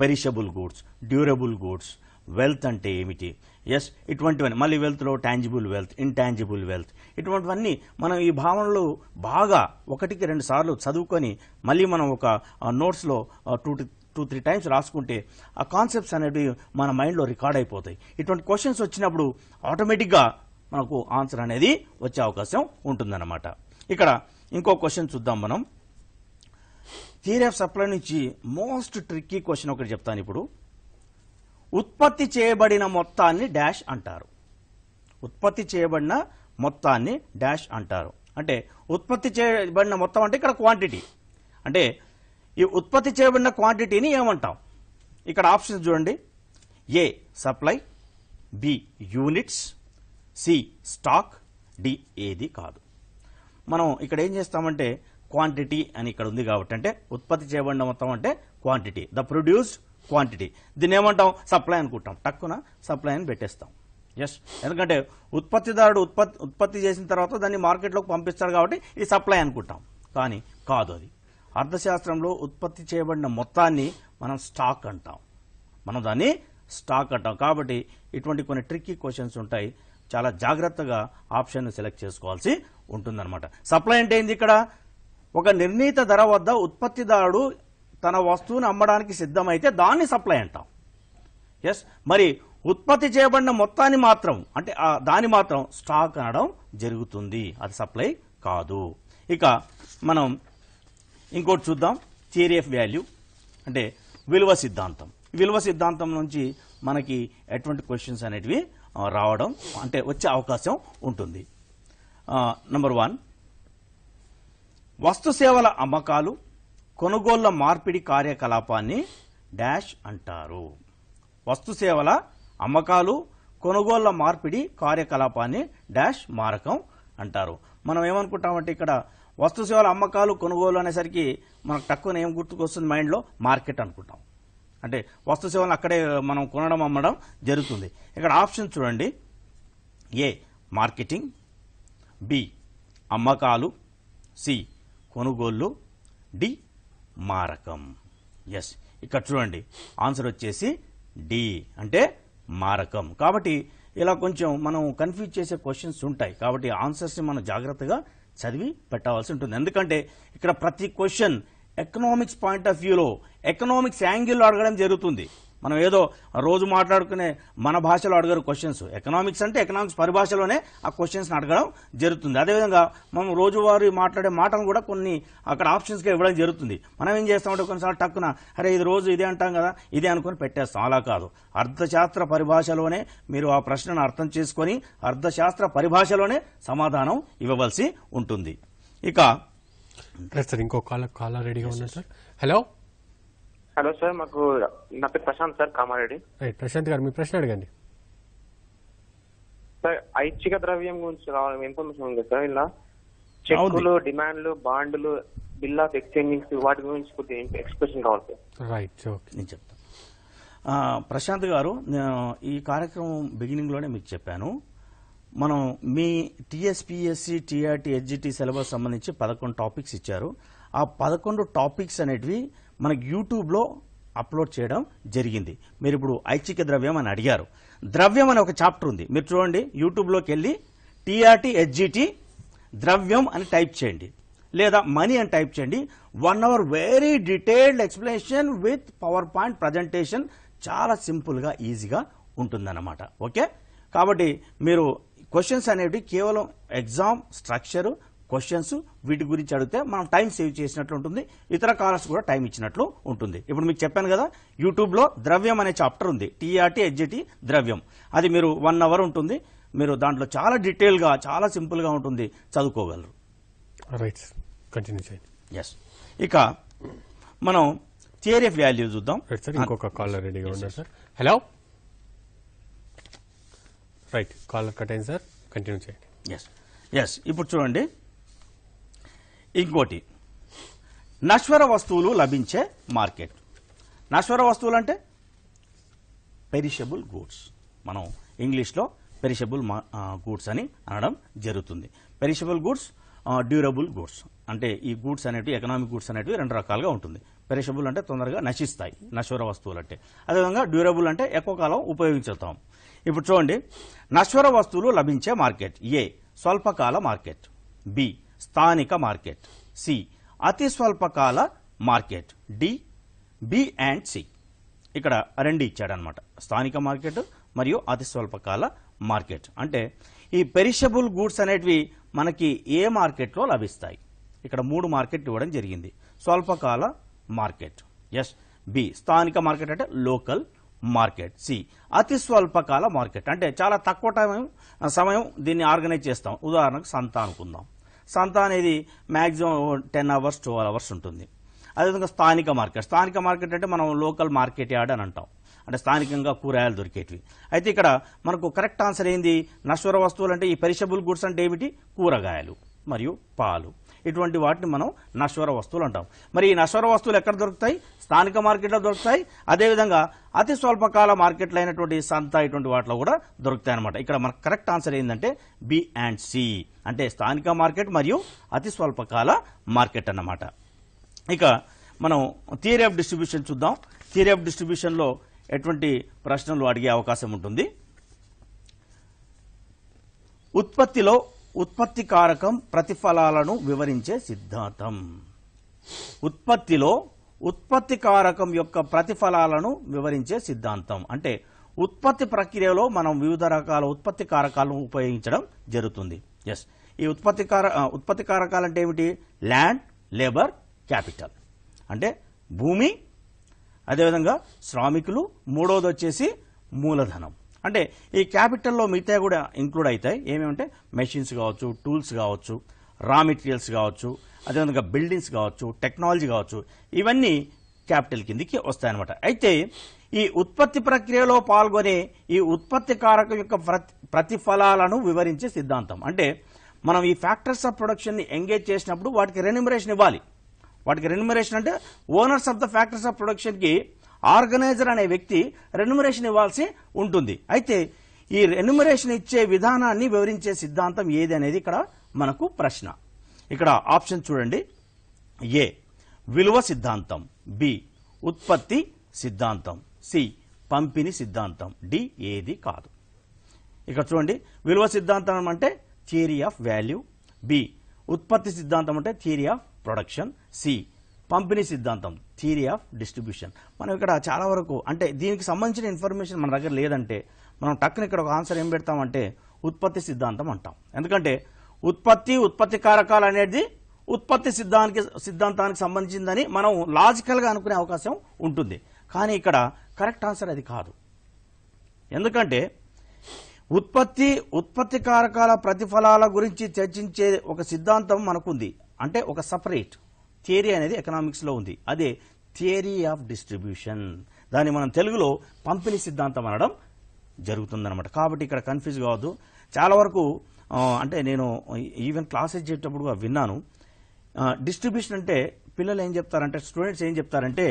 perishable goods durable goods wealth అంటే ఏమిటి ఎస్ ఇటువంటివన్నీ మళ్ళీ వెల్త్లో టాంజిబుల్ వెల్త్ ఇంటాంజిబుల్ వెల్త్ ఇటువంటివన్నీ మనం ఈ భావనలు బాగా ఒకటికి రెండు సార్లు చదువుకొని మళ్ళీ మనం ఒక నోట్స్లో టూ టూ త్రీ టైమ్స్ రాసుకుంటే ఆ కాన్సెప్ట్స్ అనేవి మన మైండ్లో రికార్డ్ అయిపోతాయి ఇటువంటి క్వశ్చన్స్ వచ్చినప్పుడు ఆటోమేటిక్గా మనకు ఆన్సర్ అనేది వచ్చే అవకాశం ఉంటుందన్నమాట ఇక్కడ ఇంకో క్వశ్చన్ చూద్దాం మనం థియరీ ఆఫ్ సప్లై నుంచి మోస్ట్ ట్రిక్కీ క్వశ్చన్ ఒకటి చెప్తాను ఇప్పుడు ఉత్పత్తి చేయబడిన మొత్తాన్ని డాష్ అంటారు ఉత్పత్తి చేయబడిన మొత్తాన్ని డాష్ అంటారు అంటే ఉత్పత్తి చేయబడిన మొత్తం అంటే ఇక్కడ క్వాంటిటీ అంటే ఈ ఉత్పత్తి చేయబడిన క్వాంటిటీని ఏమంటాం ఇక్కడ ఆప్షన్స్ చూడండి A supply B units C stock D ఏది కాదు మనం ఇక్కడ ఏం చేస్తామంటే క్వాంటిటీ అని ఇక్కడ ఉంది కాబట్టి అంటే ఉత్పత్తి చేయబడిన మొత్తం అంటే క్వాంటిటీ ద ప్రొడ్యూస్డ్ క్వాంటిటీ దీన్ని ఏమంటాం సప్లై అనుకుంటాం టక్కున సప్లై అని పెట్టేస్తాం ఎస్ ఎందుకంటే ఉత్పత్తిదారుడు ఉత్పత్తి ఉత్పత్తి చేసిన తర్వాత దాన్ని మార్కెట్లోకి పంపిస్తాడు కాబట్టి ఇది సప్లై అనుకుంటాం కానీ కాదు అది అర్థశాస్త్రంలో ఉత్పత్తి చేయబడిన మొత్తాన్ని మనం స్టాక్ అంటాం మనం దాన్ని స్టాక్ అంటాం కాబట్టి ఇటువంటి కొన్ని ట్రిక్కీ క్వశ్చన్స్ ఉంటాయి చాలా జాగ్రత్తగా ఆప్షన్ను సెలెక్ట్ చేసుకోవాల్సి ఉంటుందన్నమాట సప్లై అంటే ఏంది ఇక్కడ ఒక నిర్ణీత ధర వద్ద ఉత్పత్తిదారుడు తన వస్తువుని అమ్మడానికి సిద్ధమైతే దాన్ని సప్లై అంటాం ఎస్ మరి ఉత్పత్తి చేయబడిన మొత్తాన్ని మాత్రం అంటే దాన్ని మాత్రం స్టాక్ అనడం జరుగుతుంది అది సప్లై కాదు ఇక మనం ఇంకోటి చూద్దాం థియరీ ఆఫ్ వాల్యూ అంటే విలువ సిద్ధాంతం విలువ సిద్ధాంతం నుంచి మనకి ఎటువంటి క్వశ్చన్స్ అనేటివి రావడం అంటే వచ్చే అవకాశం ఉంటుంది నంబర్ వన్ వస్తు సేవల అమ్మకాలు కొనుగోళ్ల మార్పిడి కార్యకలాపాన్ని డాష్ అంటారు వస్తు సేవల అమ్మకాలు కొనుగోళ్ల మార్పిడి కార్యకలాపాన్ని డాష్ మారకం అంటారు మనం ఏమనుకుంటామంటే ఇక్కడ వస్తు సేవల అమ్మకాలు కొనుగోలు అనేసరికి మనకు తక్కువ ఏం గుర్తుకొస్తుంది మైండ్లో మార్కెట్ అనుకుంటాం అంటే వస్తు సేవలు అక్కడే మనం కొనడం అమ్మడం జరుగుతుంది ఇక్కడ ఆప్షన్ చూడండి ఏ మార్కెటింగ్ బి అమ్మకాలు సి కొనుగోళ్ళు డి మారకం ఎస్ ఇక్కడ చూడండి ఆన్సర్ వచ్చేసి డి అంటే మారకం కాబట్టి ఇలా కొంచెం మనం కన్ఫ్యూజ్ చేసే క్వశ్చన్స్ ఉంటాయి కాబట్టి ఆన్సర్స్ని మనం జాగ్రత్తగా చదివి పెట్టాల్సి ఉంటుంది ఎందుకంటే ఇక్కడ ప్రతి క్వశ్చన్ ఎకనామిక్స్ పాయింట్ ఆఫ్ వ్యూలో ఎకనామిక్స్ యాంగిల్లో అడగడం జరుగుతుంది మనం ఏదో రోజు మాట్లాడుకునే మన భాషలో అడగరు క్వశ్చన్స్ ఎకనామిక్స్ అంటే ఎకనామిక్స్ పరిభాషలోనే ఆ క్వశ్చన్స్ని అడగడం జరుగుతుంది అదేవిధంగా మనం రోజువారీ మాట్లాడే మాటలు కూడా కొన్ని అక్కడ ఆప్షన్స్గా ఇవ్వడం జరుగుతుంది మనం ఏం చేస్తామంటే కొన్నిసార్లు టక్కున అరే ఇది రోజు ఇదే అంటాం కదా ఇదే అనుకుని పెట్టేస్తాం అలా కాదు అర్థశాస్త్ర పరిభాషలోనే మీరు ఆ ప్రశ్నను అర్థం చేసుకొని అర్థశాస్త్ర పరిభాషలోనే సమాధానం ఇవ్వవలసి ఉంటుంది ఇక సార్ ఇంకో కాల కాల రెడీగా ఉన్నాయి సార్ హలో హలో సార్ మాకు నా పేరు ప్రశాంత్ సార్ కామారెడ్డి ప్రశాంత్ గారు మీ ప్రశ్న అడగండి సార్ ఐచ్ఛిక ద్రవ్యం గురించి రావాలి ఇన్ఫర్మేషన్ ఉంది సార్ ఇలా చెక్కులు డిమాండ్లు బాండ్లు బిల్ ఆఫ్ ఎక్స్చేంజింగ్స్ వాటి గురించి కొద్దిగా ఎక్స్ప్రెషన్ కావాలి సార్ రైట్ ఓకే నేను చెప్తాను ప్రశాంత్ గారు నేను ఈ కార్యక్రమం బిగినింగ్లోనే మీకు చెప్పాను మనం మీ టిఎస్పిఎస్సి టిఆర్టీ హెచ్జిటి సిలబస్ సంబంధించి పదకొండు టాపిక్స్ ఇచ్చారు ఆ పదకొండు టాపిక్స్ అనేటివి మనకి యూట్యూబ్లో అప్లోడ్ చేయడం జరిగింది మీరు ఇప్పుడు ఐచ్ఛిక ద్రవ్యం అని అడిగారు ద్రవ్యం అనే ఒక చాప్టర్ ఉంది మీరు చూడండి యూట్యూబ్లోకి వెళ్ళి టీఆర్టీ హెచ్జిటి ద్రవ్యం అని టైప్ చేయండి లేదా మనీ అని టైప్ చేయండి one hour very detailed explanation with power point presentation చాలా సింపుల్గా ఈజీగా ఉంటుందన్నమాట ఓకే కాబట్టి మీరు క్వశ్చన్స్ అనేవి కేవలం ఎగ్జామ్ స్ట్రక్చరు క్వశ్చన్స్ వీటి గురించి అడిగితే మనం టైం సేవ్ చేసినట్లు ఉంటుంది ఇతర కాలర్స్ కూడా టైం ఇచ్చినట్లు ఉంటుంది ఇప్పుడు మీకు చెప్పాను కదా యూట్యూబ్లో ద్రవ్యం అనే చాప్టర్ ఉంది టీఆర్టీ హెచ్జిటి e ద్రవ్యం అది మీరు వన్ అవర్ ఉంటుంది మీరు దాంట్లో చాలా డీటెయిల్గా చాలా సింపుల్గా ఉంటుంది చదువుకోగలరు రైట్ కంటిన్యూ ఎస్ ఇక మనం థియరీ ఆఫ్ వాల్యూ చూద్దాం రైట్ సార్ ఇంకొక కాలర్ ah, రెడీగా ఉన్నారు sir hello right caller cut అయింది సార్ కంటిన్యూ చేయండి ఎస్ ఎస్ ఇప్పుడు చూడండి ఇంకోటి నశ్వర వస్తువులు లభించే మార్కెట్ నశ్వర వస్తువులు అంటే పెరిషబుల్ గూడ్స్ మనం ఇంగ్లీష్లో పెరిషబుల్ గూడ్స్ అని అనడం జరుగుతుంది పెరిషబుల్ గూడ్స్ డ్యూరబుల్ గూడ్స్ అంటే ఈ గూడ్స్ అనేటివి ఎకనామిక్ గూడ్స్ అనేటివి రెండు రకాలుగా ఉంటుంది పెరిషబుల్ అంటే తొందరగా నశిస్తాయి నశ్వర వస్తువులు అంటే అదేవిధంగా డ్యూరబుల్ అంటే ఎక్కువ కాలం ఉపయోగించుతాం ఇప్పుడు చూడండి నశ్వర వస్తువులు లభించే మార్కెట్ ఏ స్వల్పకాల మార్కెట్ బి స్థానిక మార్కెట్ సి అతి స్వల్పకాల market D B and C ఇక్కడ రెండు ఇచ్చాడనమాట స్థానిక మార్కెట్ మరియు అతి స్వల్పకాల మార్కెట్ అంటే ఈ పెరిషబుల్ గూడ్స్ అనేటివి మనకి ఏ మార్కెట్లో లభిస్తాయి ఇక్కడ మూడు మార్కెట్లు ఇవ్వడం జరిగింది స్వల్పకాల మార్కెట్ ఎస్ బి స్థానిక మార్కెట్ అంటే లోకల్ మార్కెట్ సి అతి స్వల్పకాల మార్కెట్ అంటే చాలా తక్కువ టైం సమయం దీన్ని ఆర్గనైజ్ చేస్తాం ఉదాహరణకు సంత అనుకుందాం సంత అనేది maximum ten hours twelve hours ఉంటుంది అదేవిధంగా స్థానిక మార్కెట్ స్థానిక మార్కెట్ అంటే మనం లోకల్ మార్కెట్ యార్డ్ అని అంటాం అంటే స్థానికంగా కూరగాయలు దొరికేటివి అయితే ఇక్కడ మనకు కరెక్ట్ ఆన్సర్ ఏంది నశ్వర వస్తువులు అంటే ఈ పెరిషబుల్ గుడ్స్ అంటే ఏమిటి కూరగాయలు మరియు పాలు ఇటువంటి వాటిని మనం నశ్వర వస్తువులు అంటాం మరి ఈ నశ్వర వస్తువులు ఎక్కడ దొరుకుతాయి స్థానిక మార్కెట్లో దొరుకుతాయి అదేవిధంగా అతి స్వల్పకాల మార్కెట్లు అయినటువంటి సంత ఇటువంటి వాటిలో కూడా దొరుకుతాయి అనమాట ఇక్కడ మనకు కరెక్ట్ ఆన్సర్ ఏంటంటే బి అండ్ సి అంటే స్థానిక మార్కెట్ మరియు అతి స్వల్పకాల మార్కెట్ అన్నమాట ఇక మనం థియరీ ఆఫ్ డిస్ట్రిబ్యూషన్ చూద్దాం థియరీ ఆఫ్ డిస్ట్రిబ్యూషన్లో ఎటువంటి ప్రశ్నలు అడిగే అవకాశం ఉంటుంది ఉత్పత్తిలో ఉత్పత్తి కారకం ప్రతిఫలాలను వివరించే సిద్ధాంతం ఉత్పత్తిలో ఉత్పత్తి కారకం యొక్క ప్రతిఫలాలను వివరించే సిద్ధాంతం అంటే ఉత్పత్తి ప్రక్రియలో మనం వివిధ రకాల ఉత్పత్తి కారకాలను ఉపయోగించడం జరుగుతుంది ఎస్ ఈ ఉత్పత్తి కార ఉత్పత్తి కారకాలు అంటే ఏమిటి ల్యాండ్ లేబర్ క్యాపిటల్ అంటే భూమి అదేవిధంగా శ్రామికులు మూడవది వచ్చేసి మూలధనం అంటే ఈ క్యాపిటల్లో మిగతా కూడా ఇంక్లూడ్ అవుతాయి ఏమేమంటే మెషిన్స్ కావచ్చు టూల్స్ కావచ్చు రా మెటీరియల్స్ కావచ్చు అదేవిధంగా బిల్డింగ్స్ కావచ్చు టెక్నాలజీ కావచ్చు ఇవన్నీ క్యాపిటల్ కిందికి వస్తాయన్నమాట అయితే ఈ ఉత్పత్తి ప్రక్రియలో పాల్గొనే ఈ ఉత్పత్తి కారకం యొక్క ప్రతిఫలాలను వివరించే సిద్ధాంతం అంటే మనం ఈ ఫ్యాక్టర్స్ ఆఫ్ ప్రొడక్షన్ని ఎంగేజ్ చేసినప్పుడు వాటికి రెన్యుమరేషన్ ఇవ్వాలి వాటికి రెన్యుమరేషన్ అంటే owners of the factors of ప్రొడక్షన్కి ఆర్గనైజర్ అనే వ్యక్తి రెన్యుమరేషన్ ఇవ్వాల్సి ఉంటుంది అయితే ఈ రెన్యుమరేషన్ ఇచ్చే విధానాన్ని వివరించే సిద్ధాంతం ఏది అనేది ఇక్కడ మనకు ప్రశ్న ఇక్కడ ఆప్షన్ చూడండి ఏ విలువ సిద్ధాంతం బి ఉత్పత్తి సిద్ధాంతం సి పంపిణీ సిద్ధాంతం డి ఏది కాదు ఇక్కడ చూడండి విలువ సిద్ధాంతం అంటే థియరీ ఆఫ్ వాల్యూ బి ఉత్పత్తి సిద్ధాంతం అంటే థియరీ ఆఫ్ ప్రొడక్షన్ సి పంపిణీ సిద్ధాంతం థియరీ ఆఫ్ డిస్ట్రిబ్యూషన్ మనం ఇక్కడ చాలా వరకు అంటే దీనికి సంబంధించిన ఇన్ఫర్మేషన్ మన దగ్గర లేదంటే మనం టక్కున ఇక్కడ ఒక ఆన్సర్ ఏం పెడతామంటే ఉత్పత్తి సిద్ధాంతం అంటాం ఎందుకంటే ఉత్పత్తి ఉత్పత్తి కారకాలు అనేది ఉత్పత్తి సిద్ధానికి సిద్ధాంతానికి సంబంధించిందని మనం లాజికల్గా అనుకునే అవకాశం ఉంటుంది కానీ ఇక్కడ కరెక్ట్ ఆన్సర్ అది కాదు ఎందుకంటే ఉత్పత్తి ఉత్పత్తి కారకాల ప్రతిఫలాల గురించి చర్చించే ఒక సిద్ధాంతం మనకుంది అంటే ఒక సపరేట్ థియరీ అనేది ఎకనామిక్స్లో ఉంది అదే థియరీ ఆఫ్ డిస్ట్రిబ్యూషన్ దాన్ని మనం తెలుగులో పంపిణీ సిద్ధాంతం అనడం జరుగుతుందనమాట కాబట్టి ఇక్కడ కన్ఫ్యూజ్ కావద్దు చాలా వరకు అంటే నేను ఈవెన్ క్లాసెస్ చేసేటప్పుడు విన్నాను డిస్ట్రిబ్యూషన్ అంటే పిల్లలు ఏం చెప్తారంటే స్టూడెంట్స్ ఏం చెప్తారంటే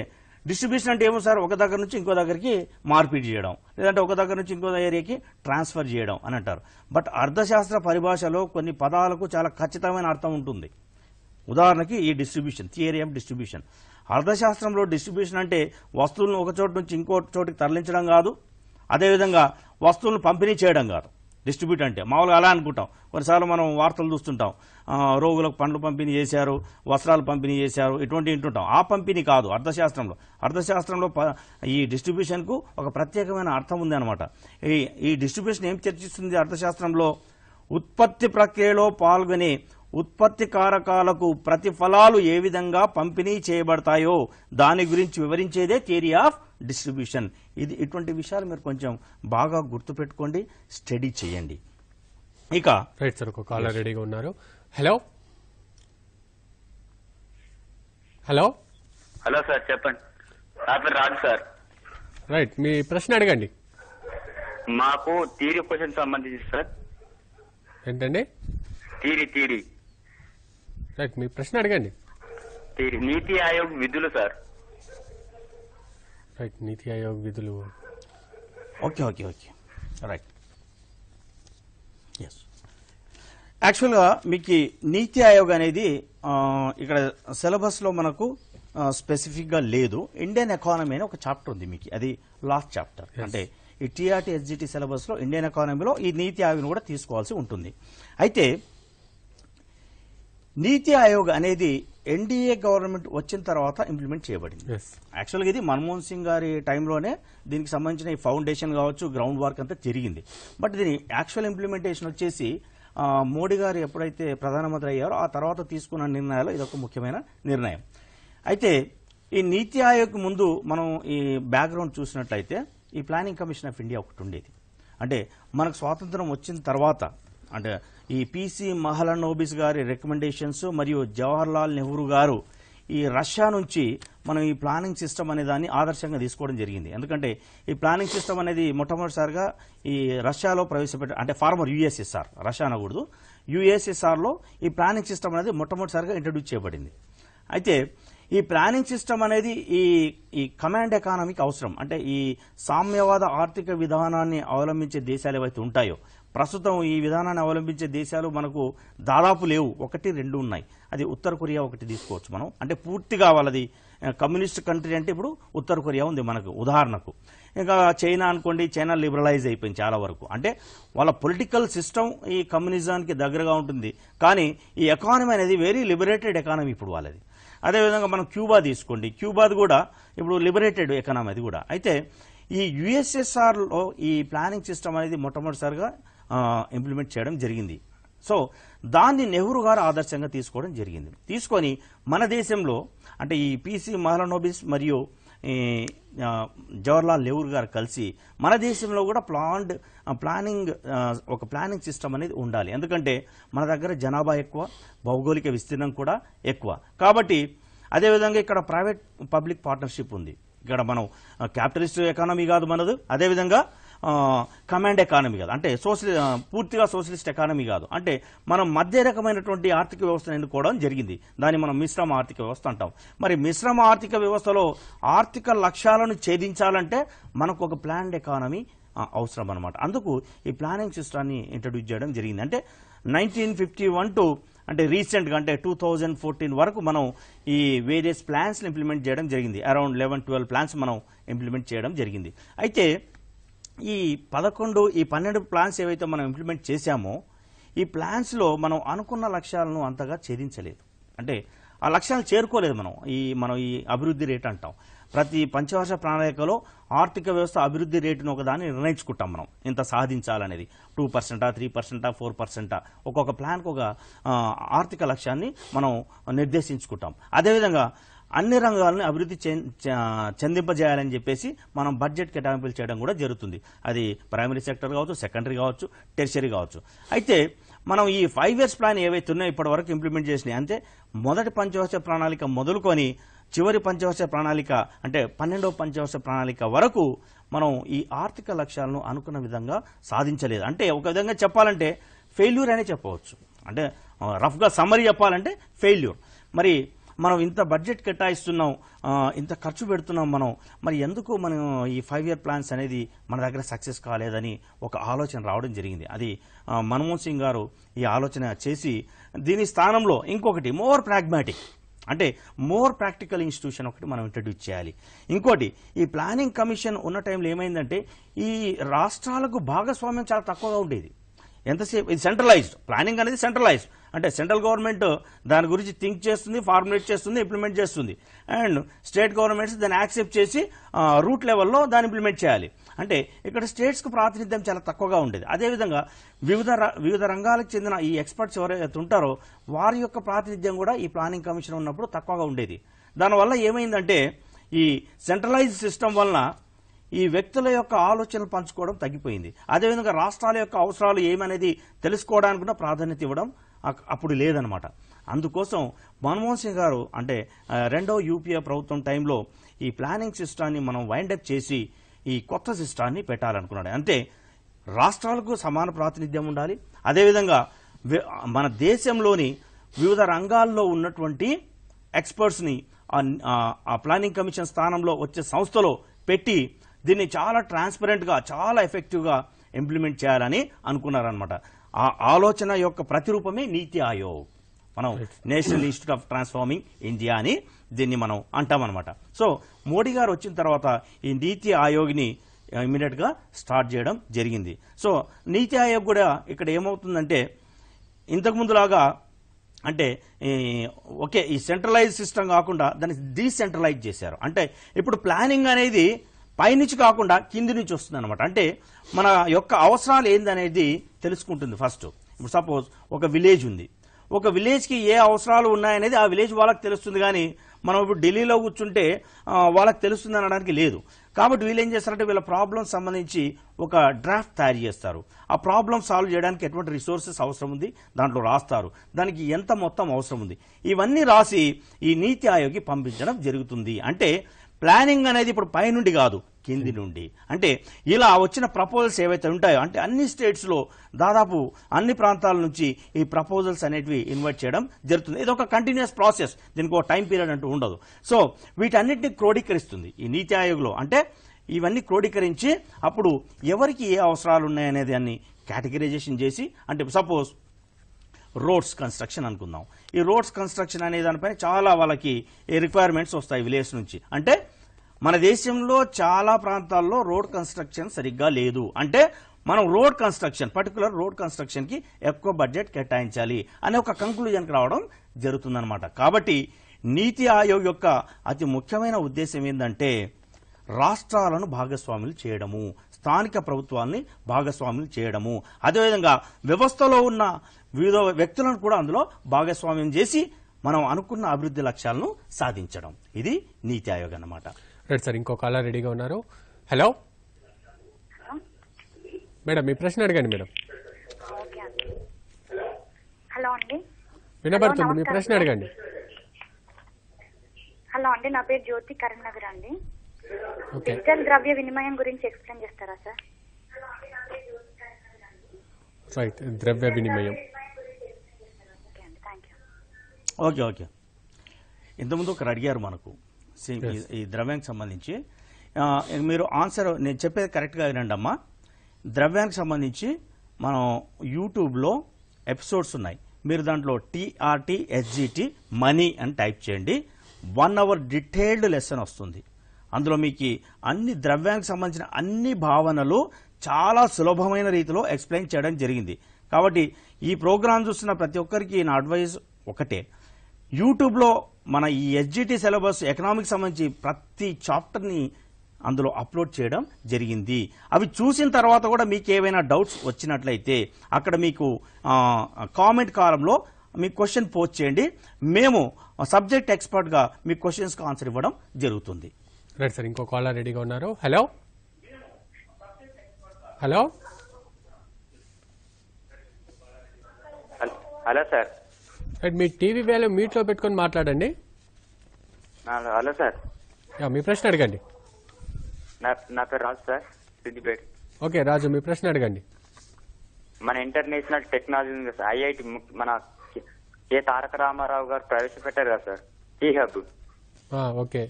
డిస్ట్రిబ్యూషన్ అంటే ఏమో సార్ ఒక దగ్గర నుంచి ఇంకో దగ్గరికి మార్పిడి చేయడం లేదంటే ఒక దగ్గర నుంచి ఇంకో ఏరియాకి ట్రాన్స్ఫర్ చేయడం అని అంటారు బట్ అర్థశాస్త్ర పరిభాషలో కొన్ని పదాలకు చాలా ఖచ్చితమైన అర్థం ఉంటుంది ఉదాహరణకి ఈ డిస్ట్రిబ్యూషన్ థియరీ ఆఫ్ డిస్ట్రిబ్యూషన్ అర్థశాస్త్రంలో డిస్ట్రిబ్యూషన్ అంటే వస్తువులను ఒక చోటు నుంచి ఇంకో చోటుకి తరలించడం కాదు అదేవిధంగా వస్తువులను పంపిణీ చేయడం కాదు డిస్ట్రిబ్యూట్ అంటే మామూలుగా అలా అనుకుంటాం కొన్నిసార్లు మనం వార్తలు చూస్తుంటాం రోగులకు పండ్లు పంపిణీ చేశారు వస్త్రాలు పంపిణీ చేశారు ఇటువంటి వింటుంటాం ఆ పంపిణీ కాదు అర్థశాస్త్రంలో అర్థశాస్త్రంలో ఈ డిస్ట్రిబ్యూషన్కు ఒక ప్రత్యేకమైన అర్థం ఉంది అనమాట ఈ ఈ డిస్ట్రిబ్యూషన్ ఏం చర్చిస్తుంది అర్థశాస్త్రంలో ఉత్పత్తి ప్రక్రియలో పాల్గొనే ఉత్పత్తి కారకాలకు ప్రతిఫలాలు ఏ విధంగా పంపిణీ చేయబడతాయో దాని గురించి వివరించేదే థియరీ ఆఫ్ డిస్ట్రిబ్యూషన్ ఇది ఇటువంటి విషయాలు మీరు కొంచెం బాగా గుర్తు పెట్టుకోండి స్టడీ చేయండి ఇక రైట్ సార్ ఒక కాలర్ రెడీగా ఉన్నారు హలో హలో హలో సార్ చెప్పండి రాదు సార్ రైట్ మీ ప్రశ్న అడగండి మాకు థీరీ క్వశ్చన్ సంబంధించి సార్ ఏంటండి తీరి తీరి రైట్ మీ ప్రశ్న అడగండి నీతి ఆయోగ్ విధులు సార్ రైట్ నీతి ఆయోగ్ విధులు okay okay okay right yes యాక్చువల్గా మీకు నీతి ఆయోగ్ అనేది ఇక్కడ సిలబస్లో మనకు స్పెసిఫిక్గా లేదు ఇండియన్ ఎకానమీ అని ఒక చాప్టర్ ఉంది మీకు అది లాస్ట్ చాప్టర్ అంటే ఈ టీఆర్టీ ఎస్జిటి సిలబస్లో ఇండియన్ ఎకానమీలో ఈ నీతి ఆయోగ్ని కూడా తీసుకోవాల్సి ఉంటుంది అయితే నీతి ఆయోగ్ అనేది ఎన్డీఏ గవర్నమెంట్ వచ్చిన తర్వాత ఇంప్లిమెంట్ చేయబడింది యాక్చువల్గా ఇది మన్మోహన్ సింగ్ గారి టైంలోనే దీనికి సంబంధించిన ఈ ఫౌండేషన్ కావచ్చు గ్రౌండ్ వర్క్ అంతా జరిగింది బట్ దీని యాక్చువల్ ఇంప్లిమెంటేషన్ వచ్చేసి మోడీ గారు ఎప్పుడైతే ప్రధానమంత్రి అయ్యారో ఆ తర్వాత తీసుకున్న నిర్ణయాలు ఇదొక ముఖ్యమైన నిర్ణయం అయితే ఈ నీతి ఆయోగ్ ముందు మనం ఈ బ్యాక్గ్రౌండ్ చూసినట్లయితే ఈ ప్లానింగ్ కమిషన్ ఆఫ్ ఇండియా ఒకటి ఉండేది అంటే మనకు స్వాతంత్రం వచ్చిన తర్వాత అంటే ఈ పీసీ మహలనోబిస్ గారి రికమెండేషన్స్ మరియు జవహర్లాల్ నెహ్రూ గారు ఈ రష్యా నుంచి మనం ఈ ప్లానింగ్ సిస్టమ్ అనే దాన్ని ఆదర్శంగా తీసుకోవడం జరిగింది ఎందుకంటే ఈ ప్లానింగ్ సిస్టమ్ అనేది మొట్టమొదటిసారిగా ఈ రష్యాలో ప్రవేశపెట్ట అంటే ఫార్మర్ యుఎస్ఎస్ఆర్ రష్యా అనకూడదు యుఎస్ఎస్ఆర్లో ఈ ప్లానింగ్ సిస్టమ్ అనేది మొట్టమొదటిసారిగా ఇంట్రడ్యూస్ చేయబడింది అయితే ఈ ప్లానింగ్ సిస్టమ్ అనేది ఈ ఈ కమాండ్ ఎకానమీకి అవసరం అంటే ఈ సామ్యవాద ఆర్థిక విధానాన్ని అవలంబించే దేశాలు ఏవైతే ఉంటాయో ప్రస్తుతం ఈ విధానాన్ని అవలంబించే దేశాలు మనకు దాదాపు లేవు ఒకటి రెండు ఉన్నాయి అది ఉత్తర కొరియా ఒకటి తీసుకోవచ్చు మనం అంటే పూర్తిగా వాళ్ళది కమ్యూనిస్ట్ కంట్రీ అంటే ఇప్పుడు ఉత్తర కొరియా ఉంది మనకు ఉదాహరణకు ఇంకా చైనా అనుకోండి చైనా లిబరలైజ్ అయిపోయింది చాలా వరకు అంటే వాళ్ళ పొలిటికల్ సిస్టమ్ ఈ కమ్యూనిజానికి దగ్గరగా ఉంటుంది కానీ ఈ ఎకానమీ అనేది వెరీ లిబరేటెడ్ ఎకానమీ ఇప్పుడు వాళ్ళది అదేవిధంగా మనం క్యూబా తీసుకోండి క్యూబాది కూడా ఇప్పుడు లిబరేటెడ్ ఎకానమీ అది కూడా అయితే ఈ యుఎస్ఎస్ఆర్లో ఈ ప్లానింగ్ సిస్టమ్ అనేది మొట్టమొదటిసారిగా ఇంప్లిమెంట్ చేయడం జరిగింది సో దాన్ని నెహ్రూ గారు ఆదర్శంగా తీసుకోవడం జరిగింది తీసుకొని మన దేశంలో అంటే ఈ పిసి మహలనోబిస్ మరియు జవహర్లాల్ నెహ్రూ గారు కలిసి మన దేశంలో కూడా ప్లాన్డ్ ప్లానింగ్ ఒక ప్లానింగ్ సిస్టమ్ అనేది ఉండాలి ఎందుకంటే మన దగ్గర జనాభా ఎక్కువ భౌగోళిక విస్తీర్ణం కూడా ఎక్కువ కాబట్టి అదేవిధంగా ఇక్కడ ప్రైవేట్ పబ్లిక్ పార్ట్నర్షిప్ ఉంది ఇక్కడ మనం క్యాపిటలిస్ట్ ఎకానమీ కాదు మనదు అదేవిధంగా కమాండ్ ఎకానమీ కాదు అంటే సోషలి పూర్తిగా సోషలిస్ట్ ఎకానమీ కాదు అంటే మనం మధ్య రకమైనటువంటి ఆర్థిక వ్యవస్థను ఎన్నుకోవడం జరిగింది దాన్ని మనం మిశ్రమ ఆర్థిక వ్యవస్థ అంటాం మరి మిశ్రమ ఆర్థిక వ్యవస్థలో ఆర్థిక లక్ష్యాలను ఛేదించాలంటే మనకు ఒక ప్లాన్డ్ ఎకానమీ అవసరం అనమాట అందుకు ఈ ప్లానింగ్ సిస్టాన్ని ఇంట్రడ్యూస్ చేయడం జరిగింది అంటే నైన్టీన్ ఫిఫ్టీ వన్ టు అంటే రీసెంట్గా అంటే టూ థౌజండ్ ఫోర్టీన్ వరకు మనం ఈ వేరియస్ ప్లాన్స్ని ఇంప్లిమెంట్ చేయడం జరిగింది అరౌండ్ లెవెన్ ట్వెల్వ్ ప్లాన్స్ మనం ఇంప్లిమెంట్ చేయడం జరిగింది అయితే ఈ పదకొండు ఈ పన్నెండు ప్లాన్స్ ఏవైతే మనం ఇంప్లిమెంట్ చేశామో ఈ ప్లాన్స్లో మనం అనుకున్న లక్ష్యాలను అంతగా ఛేదించలేదు అంటే ఆ లక్ష్యాలు చేరుకోలేదు మనం ఈ మనం ఈ అభివృద్ధి రేట్ అంటాం ప్రతి పంచవర్ష ప్రణాళికలో ఆర్థిక వ్యవస్థ అభివృద్ధి రేటును ఒకదాన్ని నిర్ణయించుకుంటాం మనం ఇంత సాధించాలనేది టూ పర్సెంటా త్రీ పర్సెంటా ఫోర్ పర్సెంటా ఒక్కొక్క ప్లాన్కి ఒక ఆర్థిక లక్ష్యాన్ని మనం నిర్దేశించుకుంటాం అదేవిధంగా అన్ని రంగాలను అభివృద్ధి చెందింపజేయాలని చెప్పేసి మనం బడ్జెట్ కేటాయింపులు చేయడం కూడా జరుగుతుంది అది ప్రైమరీ సెక్టర్ కావచ్చు సెకండరీ కావచ్చు టెర్షరీ కావచ్చు అయితే మనం ఈ ఫైవ్ ఇయర్స్ ప్లాన్ ఏవైతే ఉన్నాయో ఇప్పటి వరకు ఇంప్లిమెంట్ చేసినాయి అంటే మొదటి పంచవర్ష ప్రణాళిక మొదలుకొని చివరి పంచవర్ష ప్రణాళిక అంటే పన్నెండవ పంచవర్ష ప్రణాళిక వరకు మనం ఈ ఆర్థిక లక్ష్యాలను అనుకున్న విధంగా సాధించలేదు అంటే ఒక విధంగా చెప్పాలంటే ఫెయిల్యూర్ అనే చెప్పవచ్చు అంటే రఫ్గా సమ్మరీ చెప్పాలంటే ఫెయిల్యూర్ మరి మనం ఇంత బడ్జెట్ కేటాయిస్తున్నాం ఇంత ఖర్చు పెడుతున్నాం మనం మరి ఎందుకు మనం ఈ ఫైవ్ ఇయర్ ప్లాన్స్ అనేది మన దగ్గర సక్సెస్ కాలేదని ఒక ఆలోచన రావడం జరిగింది అది మన్మోహన్ సింగ్ గారు ఈ ఆలోచన చేసి దీని స్థానంలో ఇంకొకటి మోర్ ప్రాగ్మాటిక్ అంటే మోర్ ప్రాక్టికల్ ఇన్స్టిట్యూషన్ ఒకటి మనం ఇంట్రడ్యూస్ చేయాలి ఇంకోటి ఈ ప్లానింగ్ కమిషన్ ఉన్న టైంలో ఏమైందంటే ఈ రాష్ట్రాలకు భాగస్వామ్యం చాలా తక్కువగా ఉండేది ఎంతసేపు ఇది సెంట్రలైజ్డ్ ప్లానింగ్ అనేది సెంట్రలైజ్డ్ అంటే సెంట్రల్ గవర్నమెంట్ దాని గురించి థింక్ చేస్తుంది ఫార్ములేట్ చేస్తుంది ఇంప్లిమెంట్ చేస్తుంది అండ్ స్టేట్ గవర్నమెంట్స్ దాన్ని యాక్సెప్ట్ చేసి రూట్ లెవెల్లో దాన్ని ఇంప్లిమెంట్ చేయాలి అంటే ఇక్కడ స్టేట్స్కు ప్రాతినిధ్యం చాలా తక్కువగా ఉండేది అదేవిధంగా వివిధ వివిధ రంగాలకు చెందిన ఈ ఎక్స్పర్ట్స్ ఎవరైతే ఉంటారో వారి యొక్క ప్రాతినిధ్యం కూడా ఈ ప్లానింగ్ కమిషన్ ఉన్నప్పుడు తక్కువగా ఉండేది దానివల్ల ఏమైందంటే ఈ సెంట్రలైజ్ సిస్టమ్ వలన ఈ వ్యక్తుల యొక్క ఆలోచనలు పంచుకోవడం తగ్గిపోయింది అదేవిధంగా రాష్ట్రాల యొక్క అవసరాలు ఏమనేది తెలుసుకోవడానికి కూడా ప్రాధాన్యత ఇవ్వడం అప్పుడు లేదనమాట అందుకోసం మన్మోహన్ సింగ్ గారు అంటే రెండో యూపీఏ ప్రభుత్వం టైంలో ఈ ప్లానింగ్ సిస్టాన్ని మనం వైండప్ చేసి ఈ కొత్త సిస్టాన్ని పెట్టాలనుకున్నాడు అంటే రాష్ట్రాలకు సమాన ప్రాతినిధ్యం ఉండాలి అదేవిధంగా మన దేశంలోని వివిధ రంగాల్లో ఉన్నటువంటి ఎక్స్పర్ట్స్ని ఆ ప్లానింగ్ కమిషన్ స్థానంలో వచ్చే సంస్థలో పెట్టి దీన్ని చాలా ట్రాన్స్పరెంట్గా చాలా ఎఫెక్టివ్గా ఇంప్లిమెంట్ చేయాలని అనుకున్నారనమాట ఆ ఆలోచన యొక్క ప్రతిరూపమే నీతి ఆయోగ్ మనం national institute of transforming India అని దీన్ని మనం అంటామన్నమాట సో మోడీ గారు వచ్చిన తర్వాత ఈ నీతి ఆయోగ్ని ఇమీడియట్గా స్టార్ట్ చేయడం జరిగింది సో నీతి ఆయోగ్ కూడా ఇక్కడ ఏమవుతుందంటే ఇంతకుముందులాగా అంటే ఓకే ఈ సెంట్రలైజ్ సిస్టమ్ కాకుండా దాన్ని డీసెంట్రలైజ్ చేశారు అంటే ఇప్పుడు ప్లానింగ్ అనేది పైనుంచి కాకుండా కింది నుంచి వస్తుంది అనమాట అంటే మన యొక్క అవసరాలు ఏందనేది తెలుసుకుంటుంది ఫస్ట్ ఇప్పుడు సపోజ్ ఒక విలేజ్ ఉంది ఒక విలేజ్కి ఏ అవసరాలు ఉన్నాయనేది ఆ విలేజ్ వాళ్ళకి తెలుస్తుంది కానీ మనం ఇప్పుడు ఢిల్లీలో కూర్చుంటే వాళ్ళకి తెలుస్తుంది అనడానికి లేదు కాబట్టి వీళ్ళు ఏం చేస్తారంటే వీళ్ళ ప్రాబ్లమ్స్ సంబంధించి ఒక డ్రాఫ్ట్ తయారు చేస్తారు ఆ ప్రాబ్లమ్ సాల్వ్ చేయడానికి ఎటువంటి రిసోర్సెస్ అవసరం ఉంది దాంట్లో రాస్తారు దానికి ఎంత మొత్తం అవసరం ఉంది ఇవన్నీ రాసి ఈ నీతి ఆయోగ్కి పంపించడం జరుగుతుంది అంటే ప్లానింగ్ అనేది ఇప్పుడు పైనుండి కాదు కింది hmm. నుండి అంటే ఇలా వచ్చిన ప్రపోజల్స్ ఏవైతే ఉంటాయో అంటే అన్ని స్టేట్స్లో దాదాపు అన్ని ప్రాంతాల నుంచి ఈ ప్రపోజల్స్ అనేటివి ఇన్వైట్ చేయడం జరుగుతుంది ఇది ఒక కంటిన్యూస్ ప్రాసెస్ దీనికి ఒక టైం పీరియడ్ అంటూ ఉండదు సో వీటన్నిటిని క్రోడీకరిస్తుంది ఈ నీతి ఆయోగ్లో అంటే ఇవన్నీ క్రోడీకరించి అప్పుడు ఎవరికి ఏ అవసరాలు ఉన్నాయనే దాన్ని కేటగిరైజేషన్ చేసి అంటే సపోజ్ రోడ్స్ కన్స్ట్రక్షన్ అనుకుందాం ఈ రోడ్స్ కన్స్ట్రక్షన్ అనే దానిపైన చాలా వాళ్ళకి రిక్వైర్మెంట్స్ వస్తాయి విలేజ్ నుంచి అంటే మన దేశంలో చాలా ప్రాంతాల్లో రోడ్ కన్స్ట్రక్షన్ సరిగ్గా లేదు అంటే మనం రోడ్ కన్స్ట్రక్షన్ పర్టికులర్ రోడ్ కన్స్ట్రక్షన్కి ఎక్కువ బడ్జెట్ కేటాయించాలి అనే ఒక కంక్లూజన్కి రావడం జరుగుతుందనమాట కాబట్టి నీతి ఆయోగ్ యొక్క అతి ముఖ్యమైన ఉద్దేశం ఏంటంటే రాష్ట్రాలను భాగస్వాములు చేయడము స్థానిక ప్రభుత్వాల్ని భాగస్వామ్యం చేయడము అదేవిధంగా వ్యవస్థలో ఉన్న వివిధ వ్యక్తులను కూడా అందులో భాగస్వామ్యం చేసి మనం అనుకున్న అభివృద్ధి లక్ష్యాలను సాధించడం ఇది నీతి ఆయోగ్ అన్నమాట సార్ ఇంకో కాలర్ రెడీగా ఉన్నారు హలో మేడం మీ ప్రశ్న అడగండి మేడం హలో అండి వినబడుతుంది మీ ప్రశ్న అడగండి హలో అండి నా పేరు జ్యోతి కరీంనగర్ అండి డిజిటల్ ద్రవ్య వినిమయం గురించి ఎక్స్ప్లెయిన్ చేస్తారా సార్ రైట్ ద్రవ్య వినిమయం ఓకే ఓకే ఇంతకుముందు ఒకరు అడిగారు మనకు ఈ ద్రవ్యానికి సంబంధించి మీరు ఆన్సర్ నేను చెప్పేది కరెక్ట్గా వినండి అమ్మా ద్రవ్యానికి సంబంధించి మనం యూట్యూబ్లో ఎపిసోడ్స్ ఉన్నాయి మీరు దాంట్లో టీఆర్టీ ఎస్జిటి మనీ అని టైప్ చేయండి వన్ అవర్ డీటెయిల్డ్ లెసన్ వస్తుంది అందులో మీకు అన్ని ద్రవ్యానికి సంబంధించిన అన్ని భావనలు చాలా సులభమైన రీతిలో ఎక్స్ప్లెయిన్ చేయడం జరిగింది కాబట్టి ఈ ప్రోగ్రాం చూస్తున్న ప్రతి ఒక్కరికి నా అడ్వైజ్ ఒకటే యూట్యూబ్లో మన ఈ ఎస్జిటి సిలబస్ ఎకనామిక్ సంబంధించి ప్రతి చాప్టర్ని అందులో అప్లోడ్ చేయడం జరిగింది అవి చూసిన తర్వాత కూడా మీకు ఏవైనా డౌట్స్ వచ్చినట్లయితే అక్కడ మీకు కామెంట్ కాలంలో మీ క్వశ్చన్ పోస్ట్ చేయండి మేము సబ్జెక్ట్ ఎక్స్పర్ట్గా మీ క్వశ్చన్స్కి ఆన్సర్ ఇవ్వడం జరుగుతుంది రైట్ సార్ ఇంకో కాలర్ రెడీగా ఉన్నారు హలో హలో హలో సార్ మీ టీవీ వేలు మీట్లో పెట్టుకొని మాట్లాడండి హలో సార్ మీ ప్రశ్న అడగండి నా పేరు రాజు సార్ సిద్దిపేట ఓకే రాజు మీ ప్రశ్న అడగండి మన ఇంటర్నేషనల్ టెక్నాలజీ సార్ ఐఐటి మన కే తారక రామారావు గారు ప్రవేశపెట్టారు కదా సార్ ఈ హబ్ ఓకే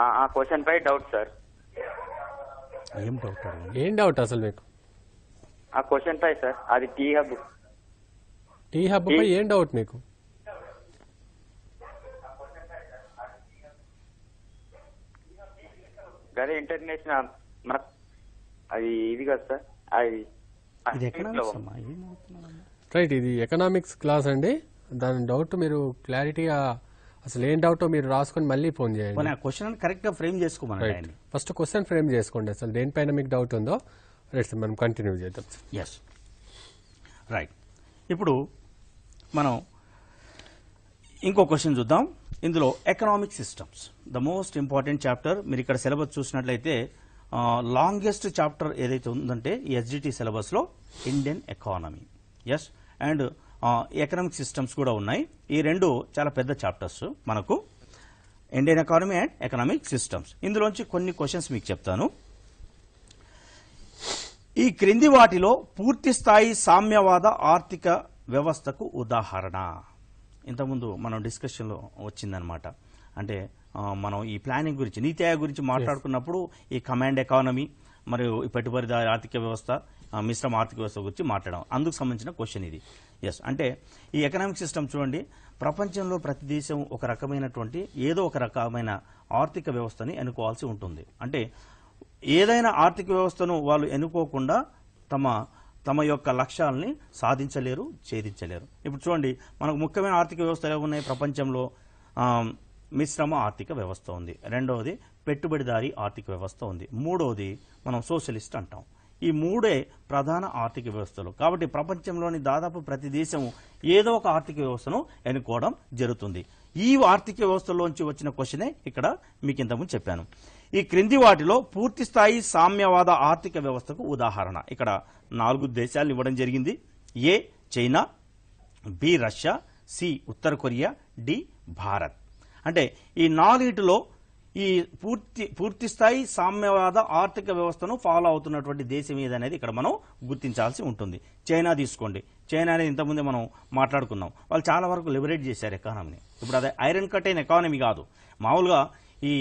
ఆ క్వశ్చన్ పై డౌట్ సార్ ఏం డౌట్ ఏం డౌట్ అసలు మీకు ఆ క్వశ్చన్ పై సార్ అది టీ హబ్ టీ హబ్ పై ఏం డౌట్ మీకు అదే ఇంటర్నేషనల్ మన అది ఇది కదా సార్ అది రైట్ ఇది ఎకనామిక్స్ క్లాస్ అండి దాని డౌట్ మీరు క్లారిటీగా అసలు ఏం డౌట్ మీరు రాసుకొని మళ్ళీ ఫోన్ చేయండి క్వశ్చన్ ఫ్రేమ్ చేసుకోమని ఫస్ట్ క్వశ్చన్ ఫ్రేమ్ చేసుకోండి అసలు దేనిపైన మీకు డౌట్ ఉందో రైట్ మనం కంటిన్యూ చేద్దాం ఎస్ రైట్ ఇప్పుడు మనం ఇంకో క్వశ్చన్ చూద్దాం ఇందులో economic systems the most important chapter మీరు ఇక్కడ సిలబస్ చూసినట్లయితే లాంగెస్ట్ చాప్టర్ ఏదైతే ఉందంటే ఈ ఎస్జిటి సిలబస్లో ఇండియన్ ఎకానమీ ఎస్ అండ్ ఎకనామిక్ సిస్టమ్స్ కూడా ఉన్నాయి ఈ రెండు చాలా పెద్ద చాప్టర్స్ మనకు Indian economy and economic systems ఇందులోంచి కొన్ని క్వశ్చన్స్ మీకు చెప్తాను ఈ క్రింది వాటిలో పూర్తి స్థాయి సామ్యవాద ఆర్థిక వ్యవస్థకు ఉదాహరణ ఇంతకుముందు మనం డిస్కషన్లో వచ్చిందనమాట అంటే మనం ఈ ప్లానింగ్ గురించి నీతి గురించి మాట్లాడుకున్నప్పుడు ఈ కమాండ్ ఎకానమీ మరియు ఈ పెట్టుబడిదారి ఆర్థిక వ్యవస్థ మిశ్రమ ఆర్థిక వ్యవస్థ గురించి మాట్లాడడం అందుకు సంబంధించిన క్వశ్చన్ ఇది ఎస్ అంటే ఈ ఎకనామిక్ సిస్టమ్ చూడండి ప్రపంచంలో ప్రతి దేశం ఒక రకమైనటువంటి ఏదో ఒక రకమైన ఆర్థిక వ్యవస్థని ఎన్నుకోవాల్సి ఉంటుంది అంటే ఏదైనా ఆర్థిక వ్యవస్థను వాళ్ళు ఎన్నుకోకుండా తమ తమ యొక్క లక్ష్యాలని సాధించలేరు ఛేదించలేరు ఇప్పుడు చూడండి మనకు ముఖ్యమైన ఆర్థిక వ్యవస్థలు ఉన్నాయి ప్రపంచంలో మిశ్రమ ఆర్థిక వ్యవస్థ ఉంది రెండవది పెట్టుబడిదారి ఆర్థిక వ్యవస్థ ఉంది మూడవది మనం సోషలిస్ట్ అంటాం ఈ మూడే ప్రధాన ఆర్థిక వ్యవస్థలు కాబట్టి ప్రపంచంలోని దాదాపు ప్రతి దేశం ఏదో ఒక ఆర్థిక వ్యవస్థను ఎన్నుకోవడం జరుగుతుంది ఈ ఆర్థిక వ్యవస్థలోంచి వచ్చిన క్వశ్చనే ఇక్కడ మీకు ఇంతకుముందు చెప్పాను ఈ క్రింది వాటిలో పూర్తి స్థాయి సామ్యవాద ఆర్థిక వ్యవస్థకు ఉదాహరణ ఇక్కడ నాలుగు దేశాలు ఇవ్వడం జరిగింది A China B Russia C ఉత్తర కొరియా డి భారత్ అంటే ఈ నాలుగిటిలో ఈ పూర్తి పూర్తి స్థాయి సామ్యవాద ఆర్థిక వ్యవస్థను ఫాలో అవుతున్నటువంటి దేశం ఏదనేది ఇక్కడ మనం గుర్తించాల్సి ఉంటుంది చైనా తీసుకోండి చైనా అనేది ఇంతకుముందే మనం మాట్లాడుకున్నాం వాళ్ళు చాలా వరకు లిబరేట్ చేశారు ఎకానమీని ఇప్పుడు అదే ఐరన్ కట్ అయిన ఎకానమీ కాదు మామూలుగా ఈ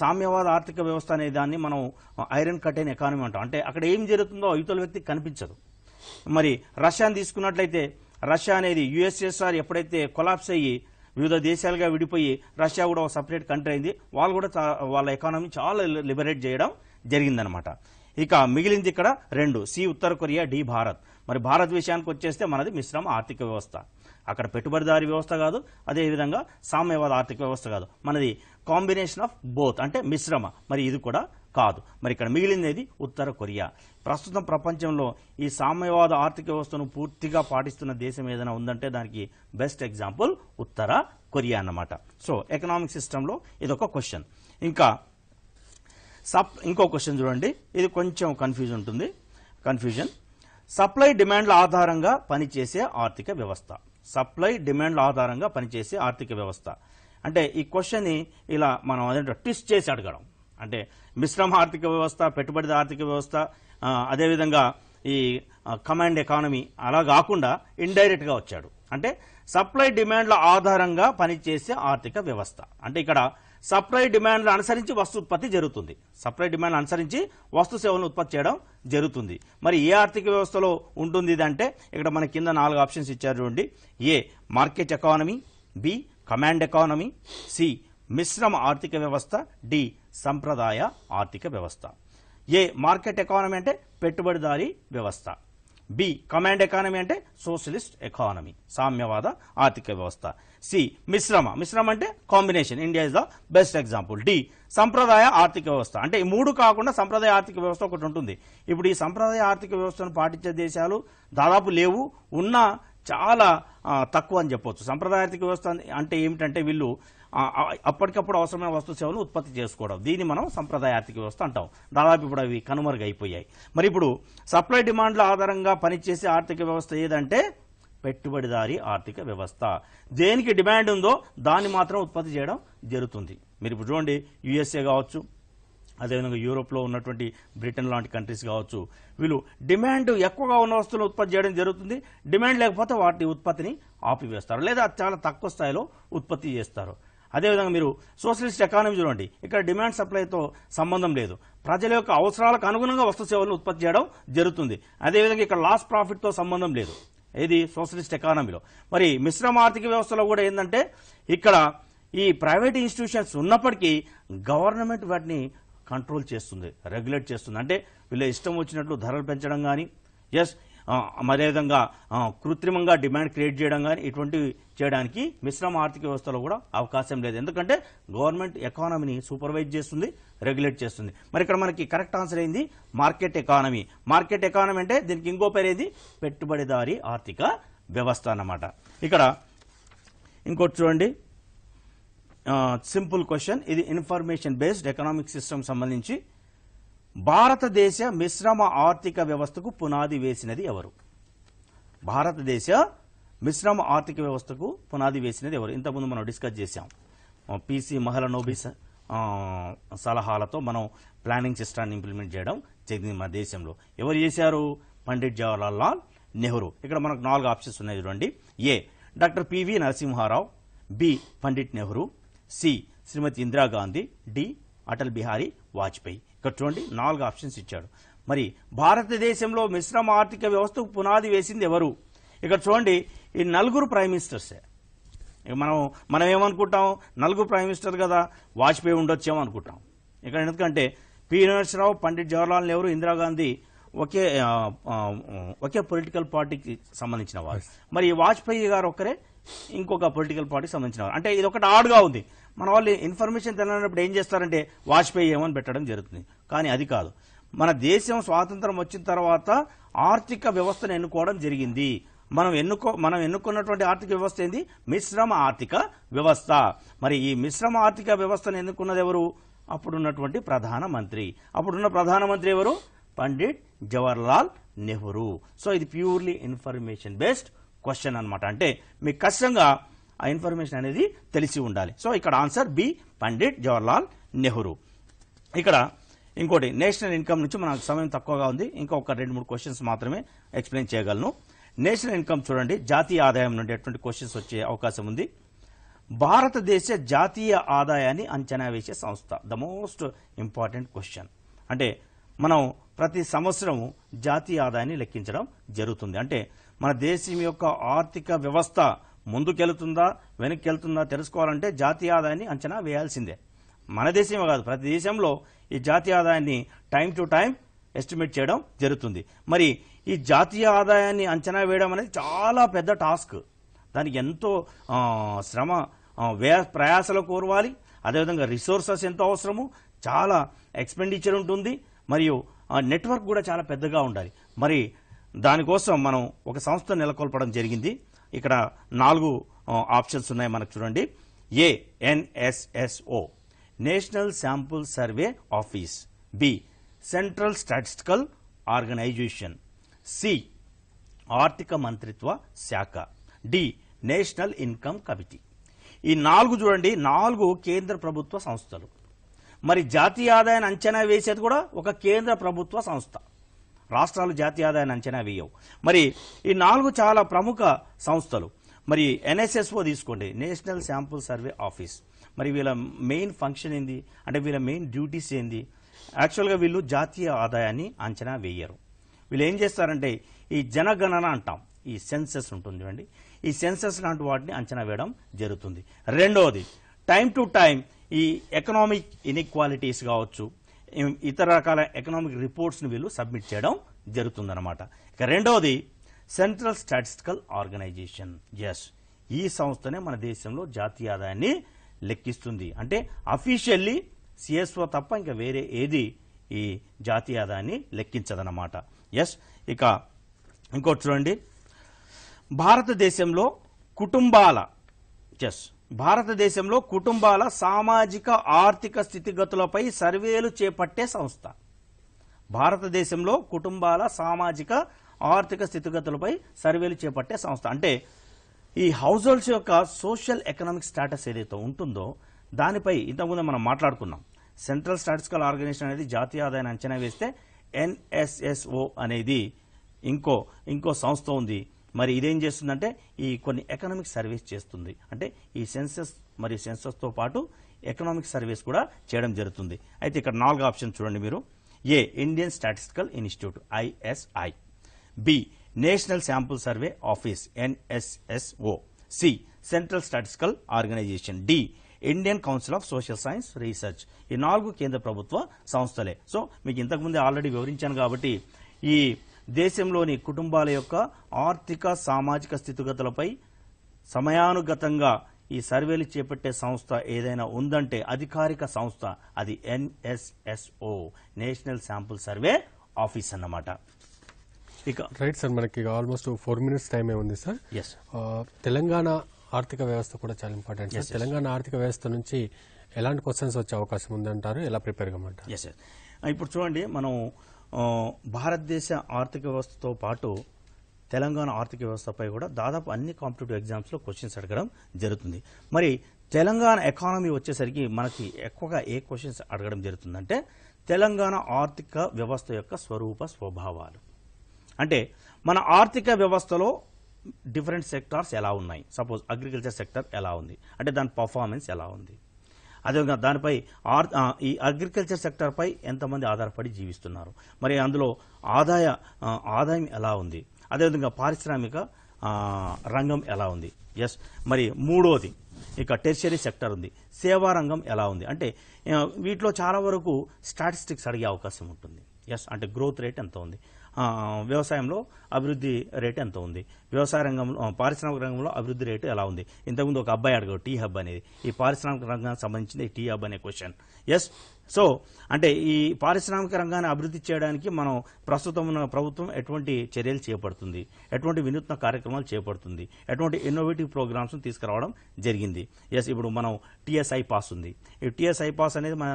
సామ్యవాద ఆర్థిక వ్యవస్థ అనే దాన్ని మనం ఐరన్ కట్ అయిన ఎకానమీ అంటాం అంటే అక్కడ ఏం జరుగుతుందో యువతల వ్యక్తి కనిపించదు మరి రష్యాని తీసుకున్నట్లయితే రష్యా అనేది యుఎస్ఎస్ఆర్ ఎప్పుడైతే కొలాప్స్ అయ్యి వివిధ దేశాలుగా విడిపోయి రష్యా కూడా ఒక సపరేట్ కంట్రీ అయింది వాళ్ళు కూడా వాళ్ళ ఎకానమీ చాలా లిబరేట్ చేయడం జరిగిందనమాట ఇక మిగిలింది ఇక్కడ రెండు సి ఉత్తర కొరియా డి భారత్ మరి భారత్ విషయానికి వచ్చేస్తే మనది మిశ్రమ ఆర్థిక వ్యవస్థ అక్కడ పెట్టుబడిదారి వ్యవస్థ కాదు అదేవిధంగా సామ్యవాద ఆర్థిక వ్యవస్థ కాదు మనది కాంబినేషన్ ఆఫ్ బోత్ అంటే మిశ్రమ మరి ఇది కూడా కాదు మరి ఇక్కడ మిగిలినది ఉత్తర కొరియా ప్రస్తుతం ప్రపంచంలో ఈ సామ్యవాద ఆర్థిక వ్యవస్థను పూర్తిగా పాటిస్తున్న దేశం ఏదైనా ఉందంటే దానికి బెస్ట్ ఎగ్జాంపుల్ ఉత్తర కొరియా అన్నమాట సో ఎకనామిక్ సిస్టంలో ఇదొక క్వశ్చన్ ఇంకా సప్ ఇంకో క్వశ్చన్ చూడండి ఇది కొంచెం కన్ఫ్యూజ్ ఉంటుంది కన్ఫ్యూజన్ సప్లై డిమాండ్ల ఆధారంగా పనిచేసే ఆర్థిక వ్యవస్థ సప్లై డిమాండ్ల ఆధారంగా పనిచేసే ఆర్థిక వ్యవస్థ అంటే ఈ క్వశ్చన్ని ఇలా మనం అదేంటో ట్విస్ట్ చేసి అడగడం అంటే మిశ్రమ ఆర్థిక వ్యవస్థ పెట్టుబడి ఆర్థిక వ్యవస్థ అదేవిధంగా ఈ కమాండ్ ఎకానమీ అలా కాకుండా ఇండైరెక్ట్గా వచ్చాడు అంటే సప్లై డిమాండ్ల ఆధారంగా పనిచేసే ఆర్థిక వ్యవస్థ అంటే ఇక్కడ సప్లై డిమాండ్లు అనుసరించి వస్తు ఉత్పత్తి జరుగుతుంది సప్లై డిమాండ్ అనుసరించి వస్తు సేవలను ఉత్పత్తి చేయడం జరుగుతుంది మరి ఏ ఆర్థిక వ్యవస్థలో ఉంటుంది అంటే ఇక్కడ మన కింద నాలుగు ఆప్షన్స్ ఇచ్చారు చూడండి A market economy B command economy C మిశ్రమ ఆర్థిక వ్యవస్థ డి సంప్రదాయ ఆర్థిక వ్యవస్థ ఏ మార్కెట్ ఎకానమీ అంటే పెట్టుబడిదారీ వ్యవస్థ బి కమాండ్ ఎకానమీ అంటే సోషలిస్ట్ ఎకానమీ సామ్యవాద ఆర్థిక వ్యవస్థ సి మిశ్రమ మిశ్రమ అంటే combination India is the best example D సంప్రదాయ ఆర్థిక వ్యవస్థ అంటే ఈ మూడు కాకుండా సంప్రదాయ ఆర్థిక వ్యవస్థ ఒకటి ఉంటుంది ఇప్పుడు ఈ సంప్రదాయ ఆర్థిక వ్యవస్థను పాటించే దేశాలు దాదాపు లేవు ఉన్న చాలా తక్కువ అని చెప్పవచ్చు సంప్రదాయ ఆర్థిక వ్యవస్థ అంటే ఏమిటంటే వీళ్ళు అప్పటికప్పుడు అవసరమైన వస్తు సేవలు ఉత్పత్తి చేసుకోవడం దీన్ని మనం సంప్రదాయ ఆర్థిక వ్యవస్థ అంటాం దాదాపు ఇప్పుడు అవి కనుమరుగైపోయాయి మరి ఇప్పుడు సప్లై డిమాండ్ల ఆధారంగా పనిచేసే ఆర్థిక వ్యవస్థ ఏదంటే పెట్టుబడిదారి ఆర్థిక వ్యవస్థ దేనికి డిమాండ్ ఉందో దాన్ని మాత్రం ఉత్పత్తి చేయడం జరుగుతుంది మీరు ఇప్పుడు చూడండి యుఎస్ఏ కావచ్చు అదేవిధంగా యూరోప్లో ఉన్నటువంటి బ్రిటన్ లాంటి కంట్రీస్ కావచ్చు వీళ్ళు డిమాండ్ ఎక్కువగా ఉన్న వస్తువులు ఉత్పత్తి చేయడం జరుగుతుంది డిమాండ్ లేకపోతే వాటి ఉత్పత్తిని ఆపివేస్తారు లేదా చాలా తక్కువ స్థాయిలో ఉత్పత్తి చేస్తారు అదేవిధంగా మీరు సోషలిస్ట్ ఎకానమీ చూడండి ఇక్కడ డిమాండ్ సప్లైతో సంబంధం లేదు ప్రజల యొక్క అవసరాలకు అనుగుణంగా వస్తు సేవలను ఉత్పత్తి చేయడం జరుగుతుంది అదేవిధంగా ఇక్కడ లాస్ ప్రాఫిట్తో సంబంధం లేదు ఇది సోషలిస్ట్ ఎకానమీలో మరి మిశ్రమ ఆర్థిక వ్యవస్థలో కూడా ఏంటంటే ఇక్కడ ఈ ప్రైవేట్ ఇన్స్టిట్యూషన్స్ ఉన్నప్పటికీ గవర్నమెంట్ వాటిని కంట్రోల్ చేస్తుంది రెగ్యులేట్ చేస్తుంది అంటే వీళ్ళ ఇష్టం వచ్చినట్లు ధరలు పెంచడం కానీ ఎస్ అదేవిధంగా కృత్రిమంగా డిమాండ్ క్రియేట్ చేయడం కానీ ఇటువంటివి చేయడానికి మిశ్రమ ఆర్థిక వ్యవస్థలో కూడా అవకాశం లేదు ఎందుకంటే గవర్నమెంట్ ఎకానమీని సూపర్వైజ్ చేస్తుంది రెగ్యులేట్ చేస్తుంది మరి ఇక్కడ మనకి కరెక్ట్ ఆన్సర్ ఏంది మార్కెట్ ఎకానమీ మార్కెట్ ఎకానమీ అంటే దీనికి ఇంకో పేరు ఏది పెట్టుబడిదారి ఆర్థిక వ్యవస్థ అన్నమాట ఇక్కడ ఇంకోటి చూడండి సింపుల్ క్వశ్చన్ ఇది ఇన్ఫర్మేషన్ బేస్డ్ ఎకనామిక్ సిస్టమ్ సంబంధించి భారతదేశ మిశ్రమ ఆర్థిక వ్యవస్థకు పునాది వేసినది ఎవరు భారతదేశ మిశ్రమ ఆర్థిక వ్యవస్థకు పునాది వేసినది ఎవరు ఇంతకుముందు మనం డిస్కస్ చేశాం పీసీ మహలనోబిస్ సలహాలతో మనం ప్లానింగ్ సిస్టాన్ని ఇంప్లిమెంట్ చేయడం జరిగింది మన దేశంలో ఎవరు చేశారు పండిట్ జవహర్లాల్ లాల్ నెహ్రూ ఇక్కడ మనకు నాలుగు ఆప్షన్స్ ఉన్నాయి చూడండి A doctor PV Narasimha Rao B Pandit Nehru C Shrimati Indira Gandhi D Atal Bihari Vajpayee ఇక్కడ చూడండి నాలుగు ఆప్షన్స్ ఇచ్చాడు మరి భారతదేశంలో మిశ్రమ ఆర్థిక వ్యవస్థకు పునాది వేసింది ఎవరు ఇక్కడ చూడండి ఈ నలుగురు ప్రైమ్ మినిస్టర్సే మనం మనం ఏమనుకుంటాం నలుగురు ప్రైమ్ మినిస్టర్ కదా వాజ్పేయి ఉండొచ్చేమో అనుకుంటాం ఇక్కడ ఎందుకంటే పి నరసింహరావు పండిట్ జవహర్లాల్ నెహ్రూ ఇందిరాగాంధీ ఒకే ఒకే పొలిటికల్ పార్టీకి సంబంధించిన వారు మరి వాజ్పేయి గారు ఒక్కరే ఇంకొక పొలిటికల్ పార్టీకి సంబంధించిన వారు అంటే ఇది ఒకటి ఆడుగా ఉంది మన వాళ్ళు ఇన్ఫర్మేషన్ తెలియనప్పుడు ఏం చేస్తారంటే వాజ్పేయి ఏమని పెట్టడం జరుగుతుంది కానీ అది కాదు మన దేశం స్వాతంత్రం వచ్చిన తర్వాత ఆర్థిక వ్యవస్థను ఎన్నుకోవడం జరిగింది మనం ఎన్నుకో మనం ఎన్నుకున్నటువంటి ఆర్థిక వ్యవస్థ ఏంది మిశ్రమ ఆర్థిక వ్యవస్థ మరి ఈ మిశ్రమ ఆర్థిక వ్యవస్థను ఎన్నుకున్నది ఎవరు అప్పుడున్నటువంటి ప్రధానమంత్రి అప్పుడున్న ప్రధానమంత్రి ఎవరు పండిట్ జవహర్లాల్ నెహ్రూ సో ఇది ప్యూర్లీ ఇన్ఫర్మేషన్ బేస్డ్ క్వశ్చన్ అనమాట అంటే మీకు ఖచ్చితంగా ఆ ఇన్ఫర్మేషన్ అనేది తెలిసి ఉండాలి సో ఇక్కడ ఆన్సర్ బి పండిట్ జవహర్లాల్ నెహ్రూ ఇక్కడ ఇంకోటి నేషనల్ ఇన్కమ్ నుంచి మనకు సమయం తక్కువగా ఉంది ఇంకా ఒక రెండు మూడు క్వశ్చన్స్ మాత్రమే ఎక్స్ప్లెయిన్ చేయగలను నేషనల్ ఇన్కమ్ చూడండి జాతీయ ఆదాయం నుండి ఎటువంటి క్వశ్చన్స్ వచ్చే అవకాశం ఉంది భారతదేశ జాతీయ ఆదాయాన్ని అంచనా వేసే సంస్థ ద మోస్ట్ ఇంపార్టెంట్ క్వశ్చన్ అంటే మనం ప్రతి సంవత్సరం జాతీయ ఆదాయాన్ని లెక్కించడం జరుగుతుంది అంటే మన దేశం యొక్క ఆర్థిక వ్యవస్థ ముందుకెళ్తుందా వెనక్కి వెళ్తుందా తెలుసుకోవాలంటే జాతీయ ఆదాయాన్ని అంచనా వేయాల్సిందే మన దేశమే కాదు ప్రతి దేశంలో ఈ జాతీయ ఆదాయాన్ని టైం టు టైం ఎస్టిమేట్ చేయడం జరుగుతుంది మరి ఈ జాతీయ ఆదాయాన్ని అంచనా వేయడం అనేది చాలా పెద్ద టాస్క్ దానికి ఎంతో శ్రమ వ్యయ ప్రయాసలు కోరవాలి అదేవిధంగా రిసోర్సెస్ ఎంతో అవసరము చాలా ఎక్స్పెండిచర్ ఉంటుంది మరియు నెట్వర్క్ కూడా చాలా పెద్దగా ఉండాలి మరి దానికోసం మనం ఒక సంస్థ నెలకొల్పడం జరిగింది ఇక్కడ నాలుగు ఆప్షన్స్ ఉన్నాయి మనకు చూడండి A NSSO national sample survey office B central statistical organisation C ఆర్థిక మంత్రిత్వ శాఖ డి నేషనల్ ఇన్కమ్ కమిటీ ఈ నాలుగు చూడండి నాలుగు కేంద్ర ప్రభుత్వ సంస్థలు మరి జాతీయ ఆదాయాన్ని అంచనా వేసేది కూడా ఒక కేంద్ర ప్రభుత్వ సంస్థ రాష్ట్రాలు జాతీయ ఆదాయాన్ని అంచనా వేయవు మరి ఈ నాలుగు చాలా ప్రముఖ సంస్థలు మరి ఎన్ఎస్ఎస్ఓ తీసుకోండి నేషనల్ శాంపుల్ సర్వే ఆఫీస్ మరి వీళ్ళ మెయిన్ ఫంక్షన్ ఏంది అంటే వీళ్ళ మెయిన్ డ్యూటీస్ ఏంది యాక్చువల్గా వీళ్ళు జాతీయ ఆదాయాన్ని అంచనా వేయరు వీళ్ళు ఏం చేస్తారంటే ఈ జనగణన అంటాం ఈ సెన్సెస్ ఉంటుంది అండి ఈ సెన్సెస్ లాంటి వాటిని అంచనా వేయడం జరుగుతుంది రెండవది టైం టు టైం ఈ ఎకనామిక్ ఇన్ఈక్వాలిటీస్ కావచ్చు ఇతర రకాల ఎకనామిక్ రిపోర్ట్స్ని వీళ్ళు సబ్మిట్ చేయడం జరుగుతుందన్నమాట ఇక రెండవది సెంట్రల్ స్టాటిస్టికల్ ఆర్గనైజేషన్ ఎస్ ఈ సంస్థనే మన దేశంలో జాతీయ ఆదాయాన్ని లెక్కిస్తుంది అంటే అఫీషియల్లీ సిఎస్ఓ తప్ప ఇంకా వేరే ఏది ఈ జాతీయ ఆదాయాన్ని లెక్కించదన్నమాట ఎస్ ఇక ఇంకోటి చూడండి భారతదేశంలో కుటుంబాల ఎస్ భారతదేశంలో కుటుంబాల సామాజిక ఆర్థిక స్థితిగతులపై సర్వేలు చేపట్టే సంస్థ భారతదేశంలో కుటుంబాల సామాజిక ఆర్థిక స్థితిగతులపై సర్వేలు చేపట్టే సంస్థ అంటే ఈ హౌస్ హోల్డ్స్ యొక్క సోషల్ ఎకనామిక్ స్టాటస్ ఏదైతే ఉంటుందో దానిపై ఇంతకుముందు మనం మాట్లాడుకున్నాం సెంట్రల్ స్టాటిస్టికల్ ఆర్గనైజేషన్ అనేది జాతీయ ఆదాయాన్ని అంచనా వేస్తే ఎన్ఎస్ఎస్ఓ అనేది ఇంకో ఇంకో సంస్థ ఉంది మరి ఇదేం చేస్తుందంటే ఈ కొన్ని ఎకనామిక్ సర్వీస్ చేస్తుంది అంటే ఈ సెన్సెస్ మరియు సెన్సస్తో పాటు ఎకనామిక్ సర్వీస్ కూడా చేయడం జరుగుతుంది అయితే ఇక్కడ నాలుగు ఆప్షన్ చూడండి మీరు A Indian statistical institute ISI B national sample survey office NSSO C central statistical organisation D Indian council of social science research ఈ నాలుగు కేంద్ర ప్రభుత్వ సంస్థలే సో మీకు ఇంతకుముందే ఆల్రెడీ వివరించాను కాబట్టి ఈ దేశంలోని కుటుంబాల యొక్క ఆర్థిక సామాజిక స్థితిగతులపై సమయానుగతంగా ఈ సర్వేలు చేపట్టే సంస్థ ఏదైనా ఉందంటే అధికారిక సంస్థ అది NSSO national sample survey office అన్నమాట ఇక రైట్ సార్ మనకి ఆల్మోస్ట్ ఫోర్ మినిట్స్ టైమే ఉంది సార్ ఎస్ తెలంగాణ ఆర్థిక వ్యవస్థ కూడా చాలా ఇంపార్టెంట్ సార్ తెలంగాణ ఆర్థిక వ్యవస్థ నుంచి ఎలాంటి క్వశ్చన్స్ వచ్చే అవకాశం ఉందంటారు ఎలా ప్రిపేర్ కమ్మంటారు ఎస్ ఇప్పుడు చూడండి మనం భారతదేశ ఆర్థిక వ్యవస్థతో పాటు తెలంగాణ ఆర్థిక వ్యవస్థపై కూడా దాదాపు అన్ని కాంపిటేటివ్ ఎగ్జామ్స్లో క్వశ్చన్స్ అడగడం జరుగుతుంది మరి తెలంగాణ ఎకానమీ వచ్చేసరికి మనకి ఎక్కువగా ఏ క్వశ్చన్స్ అడగడం జరుగుతుందంటే తెలంగాణ ఆర్థిక వ్యవస్థ యొక్క స్వరూప స్వభావాలు అంటే మన ఆర్థిక వ్యవస్థలో డిఫరెంట్ సెక్టార్స్ ఎలా ఉన్నాయి సపోజ్ అగ్రికల్చర్ సెక్టర్ ఎలా ఉంది అంటే దాని పర్ఫార్మెన్స్ ఎలా ఉంది అదేవిధంగా దానిపై ఆర్ ఈ అగ్రికల్చర్ సెక్టర్పై ఎంతమంది ఆధారపడి జీవిస్తున్నారు మరి అందులో ఆదాయ ఆదాయం ఎలా ఉంది అదేవిధంగా పారిశ్రామిక రంగం ఎలా ఉంది ఎస్ మరి మూడోది ఇక టెర్షరీ సెక్టర్ ఉంది సేవా రంగం ఎలా ఉంది అంటే వీటిలో చాలా వరకు స్టాటిస్టిక్స్ అడిగే అవకాశం ఉంటుంది ఎస్ అంటే గ్రోత్ రేట్ ఎంత ఉంది వ్యవసాయంలో అభివృద్ధి రేటు ఎంత ఉంది వ్యవసాయ రంగంలో పారిశ్రామిక రంగంలో అభివృద్ధి రేటు ఎలా ఉంది ఇంతకుముందు ఒక అబ్బాయి అడగడు టీ హబ్ అనేది ఈ పారిశ్రామిక రంగానికి సంబంధించింది టీ హబ్ అనే క్వశ్చన్ ఎస్ సో అంటే ఈ పారిశ్రామిక రంగాన్ని అభివృద్ధి చేయడానికి మనం ప్రస్తుతం ఉన్న ప్రభుత్వం ఎటువంటి చర్యలు చేపడుతుంది ఎటువంటి వినూత్న కార్యక్రమాలు చేపడుతుంది ఎటువంటి ఇన్నోవేటివ్ ప్రోగ్రామ్స్ తీసుకురావడం జరిగింది ఎస్ ఇప్పుడు మనం టీఎస్ఐ పాస్ ఉంది ఈ టీఎస్ఐ పాస్ అనేది మన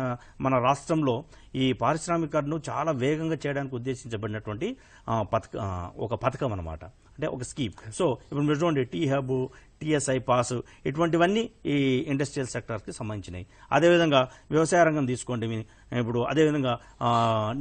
మన రాష్ట్రంలో ఈ పారిశ్రామికను చాలా వేగంగా చేయడానికి ఉద్దేశించబడినటువంటి పథక ఒక పథకం అనమాట అంటే ఒక స్కీమ్ సో ఇప్పుడు మీరు చూడండి టీ హబ్ టీఎస్ఐ పాసు ఇటువంటివన్నీ ఈ ఇండస్ట్రియల్ సెక్టార్కి సంబంధించినవి అదేవిధంగా వ్యవసాయ రంగం తీసుకోండి ఇప్పుడు అదేవిధంగా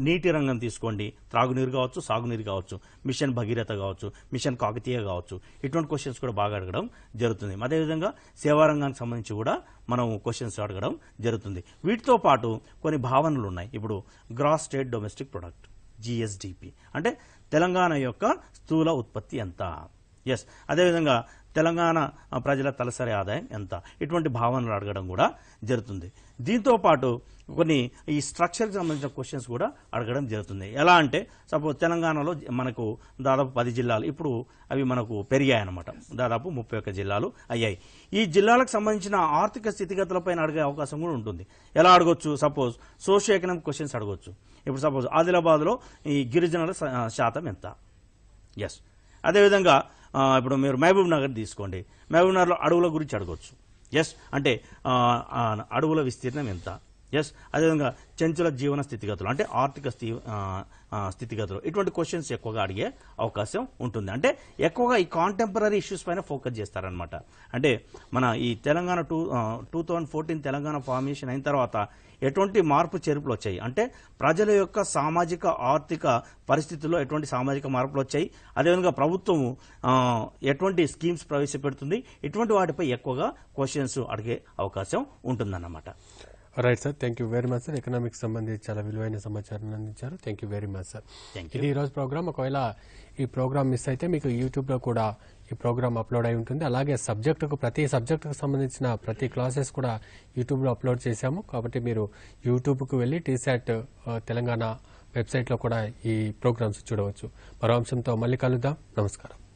నీటి రంగం తీసుకోండి త్రాగునీరు కావచ్చు సాగునీరు కావచ్చు మిషన్ భగీరథ కావచ్చు మిషన్ కాకతీయ కావచ్చు ఇటువంటి క్వశ్చన్స్ కూడా బాగా అడగడం జరుగుతుంది అదేవిధంగా సేవా రంగానికి సంబంధించి కూడా మనం క్వశ్చన్స్ అడగడం జరుగుతుంది వీటితో పాటు కొన్ని భావనలు ఉన్నాయి ఇప్పుడు gross state domestic product GSDP అంటే తెలంగాణ యొక్క స్థూల ఉత్పత్తి ఎంత ఎస్ అదేవిధంగా తెలంగాణ ప్రజల తలసరి ఆదాయం ఎంత ఇటువంటి భావనలు అడగడం కూడా జరుగుతుంది దీంతో పాటు కొన్ని ఈ స్ట్రక్చర్కి సంబంధించిన క్వశ్చన్స్ కూడా అడగడం జరుగుతుంది ఎలా అంటే సపోజ్ తెలంగాణలో మనకు దాదాపు పది జిల్లాలు ఇప్పుడు అవి మనకు పెరిగాయి అనమాట దాదాపు ముప్పై ఒక్క జిల్లాలు అయ్యాయి ఈ జిల్లాలకు సంబంధించిన ఆర్థిక స్థితిగతులపైన అడిగే అవకాశం కూడా ఉంటుంది ఎలా అడగొచ్చు సపోజ్ సోషియో ఎకనామిక్ క్వశ్చన్స్ అడగొచ్చు ఇప్పుడు సపోజ్ ఆదిలాబాద్లో ఈ గిరిజనుల శాతం ఎంత ఎస్ అదేవిధంగా ఇప్పుడు మీరు మహబూబ్ నగర్ తీసుకోండి మహబూబ్ నగర్లో అడవుల గురించి అడగవచ్చు ఎస్ అంటే అడవుల విస్తీర్ణం ఎంత ఎస్ అదేవిధంగా చంచల జీవన స్థితిగతులు అంటే ఆర్థిక స్థితిగతులు ఇటువంటి క్వశ్చన్స్ ఎక్కువగా అడిగే అవకాశం ఉంటుంది అంటే ఎక్కువగా ఈ కాంటెంపరీ ఇష్యూస్ పైన ఫోకస్ చేస్తారనమాట అంటే మన ఈ Telangana two two thousand fourteen Telangana formation అయిన తర్వాత ఎటువంటి మార్పు చేర్పులు వచ్చాయి అంటే ప్రజల యొక్క సామాజిక ఆర్థిక పరిస్థితుల్లో ఎటువంటి సామాజిక మార్పులు వచ్చాయి అదేవిధంగా ప్రభుత్వము ఎటువంటి స్కీమ్స్ ప్రవేశపెడుతుంది ఇటువంటి వాటిపై ఎక్కువగా క్వశ్చన్స్ అడిగే అవకాశం ఉంటుందన్నమాట right sir thank you very much sir economics సంబంధించి చాలా విలువైన సమాచారాన్ని అందించారు thank you very much sir ఇది ఈరోజు ప్రోగ్రామ్ ఒకవేళ ఈ ప్రోగ్రామ్ మిస్ అయితే మీకు యూట్యూబ్లో కూడా ఈ ప్రోగ్రామ్ అప్లోడ్ అయి ఉంటుంది అలాగే సబ్జెక్టుకు ప్రతి సబ్జెక్టుకు సంబంధించిన ప్రతి క్లాసెస్ కూడా యూట్యూబ్లో అప్లోడ్ చేశాము కాబట్టి మీరు యూట్యూబ్కు వెళ్ళి టీశాట్ తెలంగాణ వెబ్సైట్లో కూడా ఈ ప్రోగ్రామ్స్ చూడవచ్చు మరో అంశంతో మళ్ళీ కలుద్దాం నమస్కారం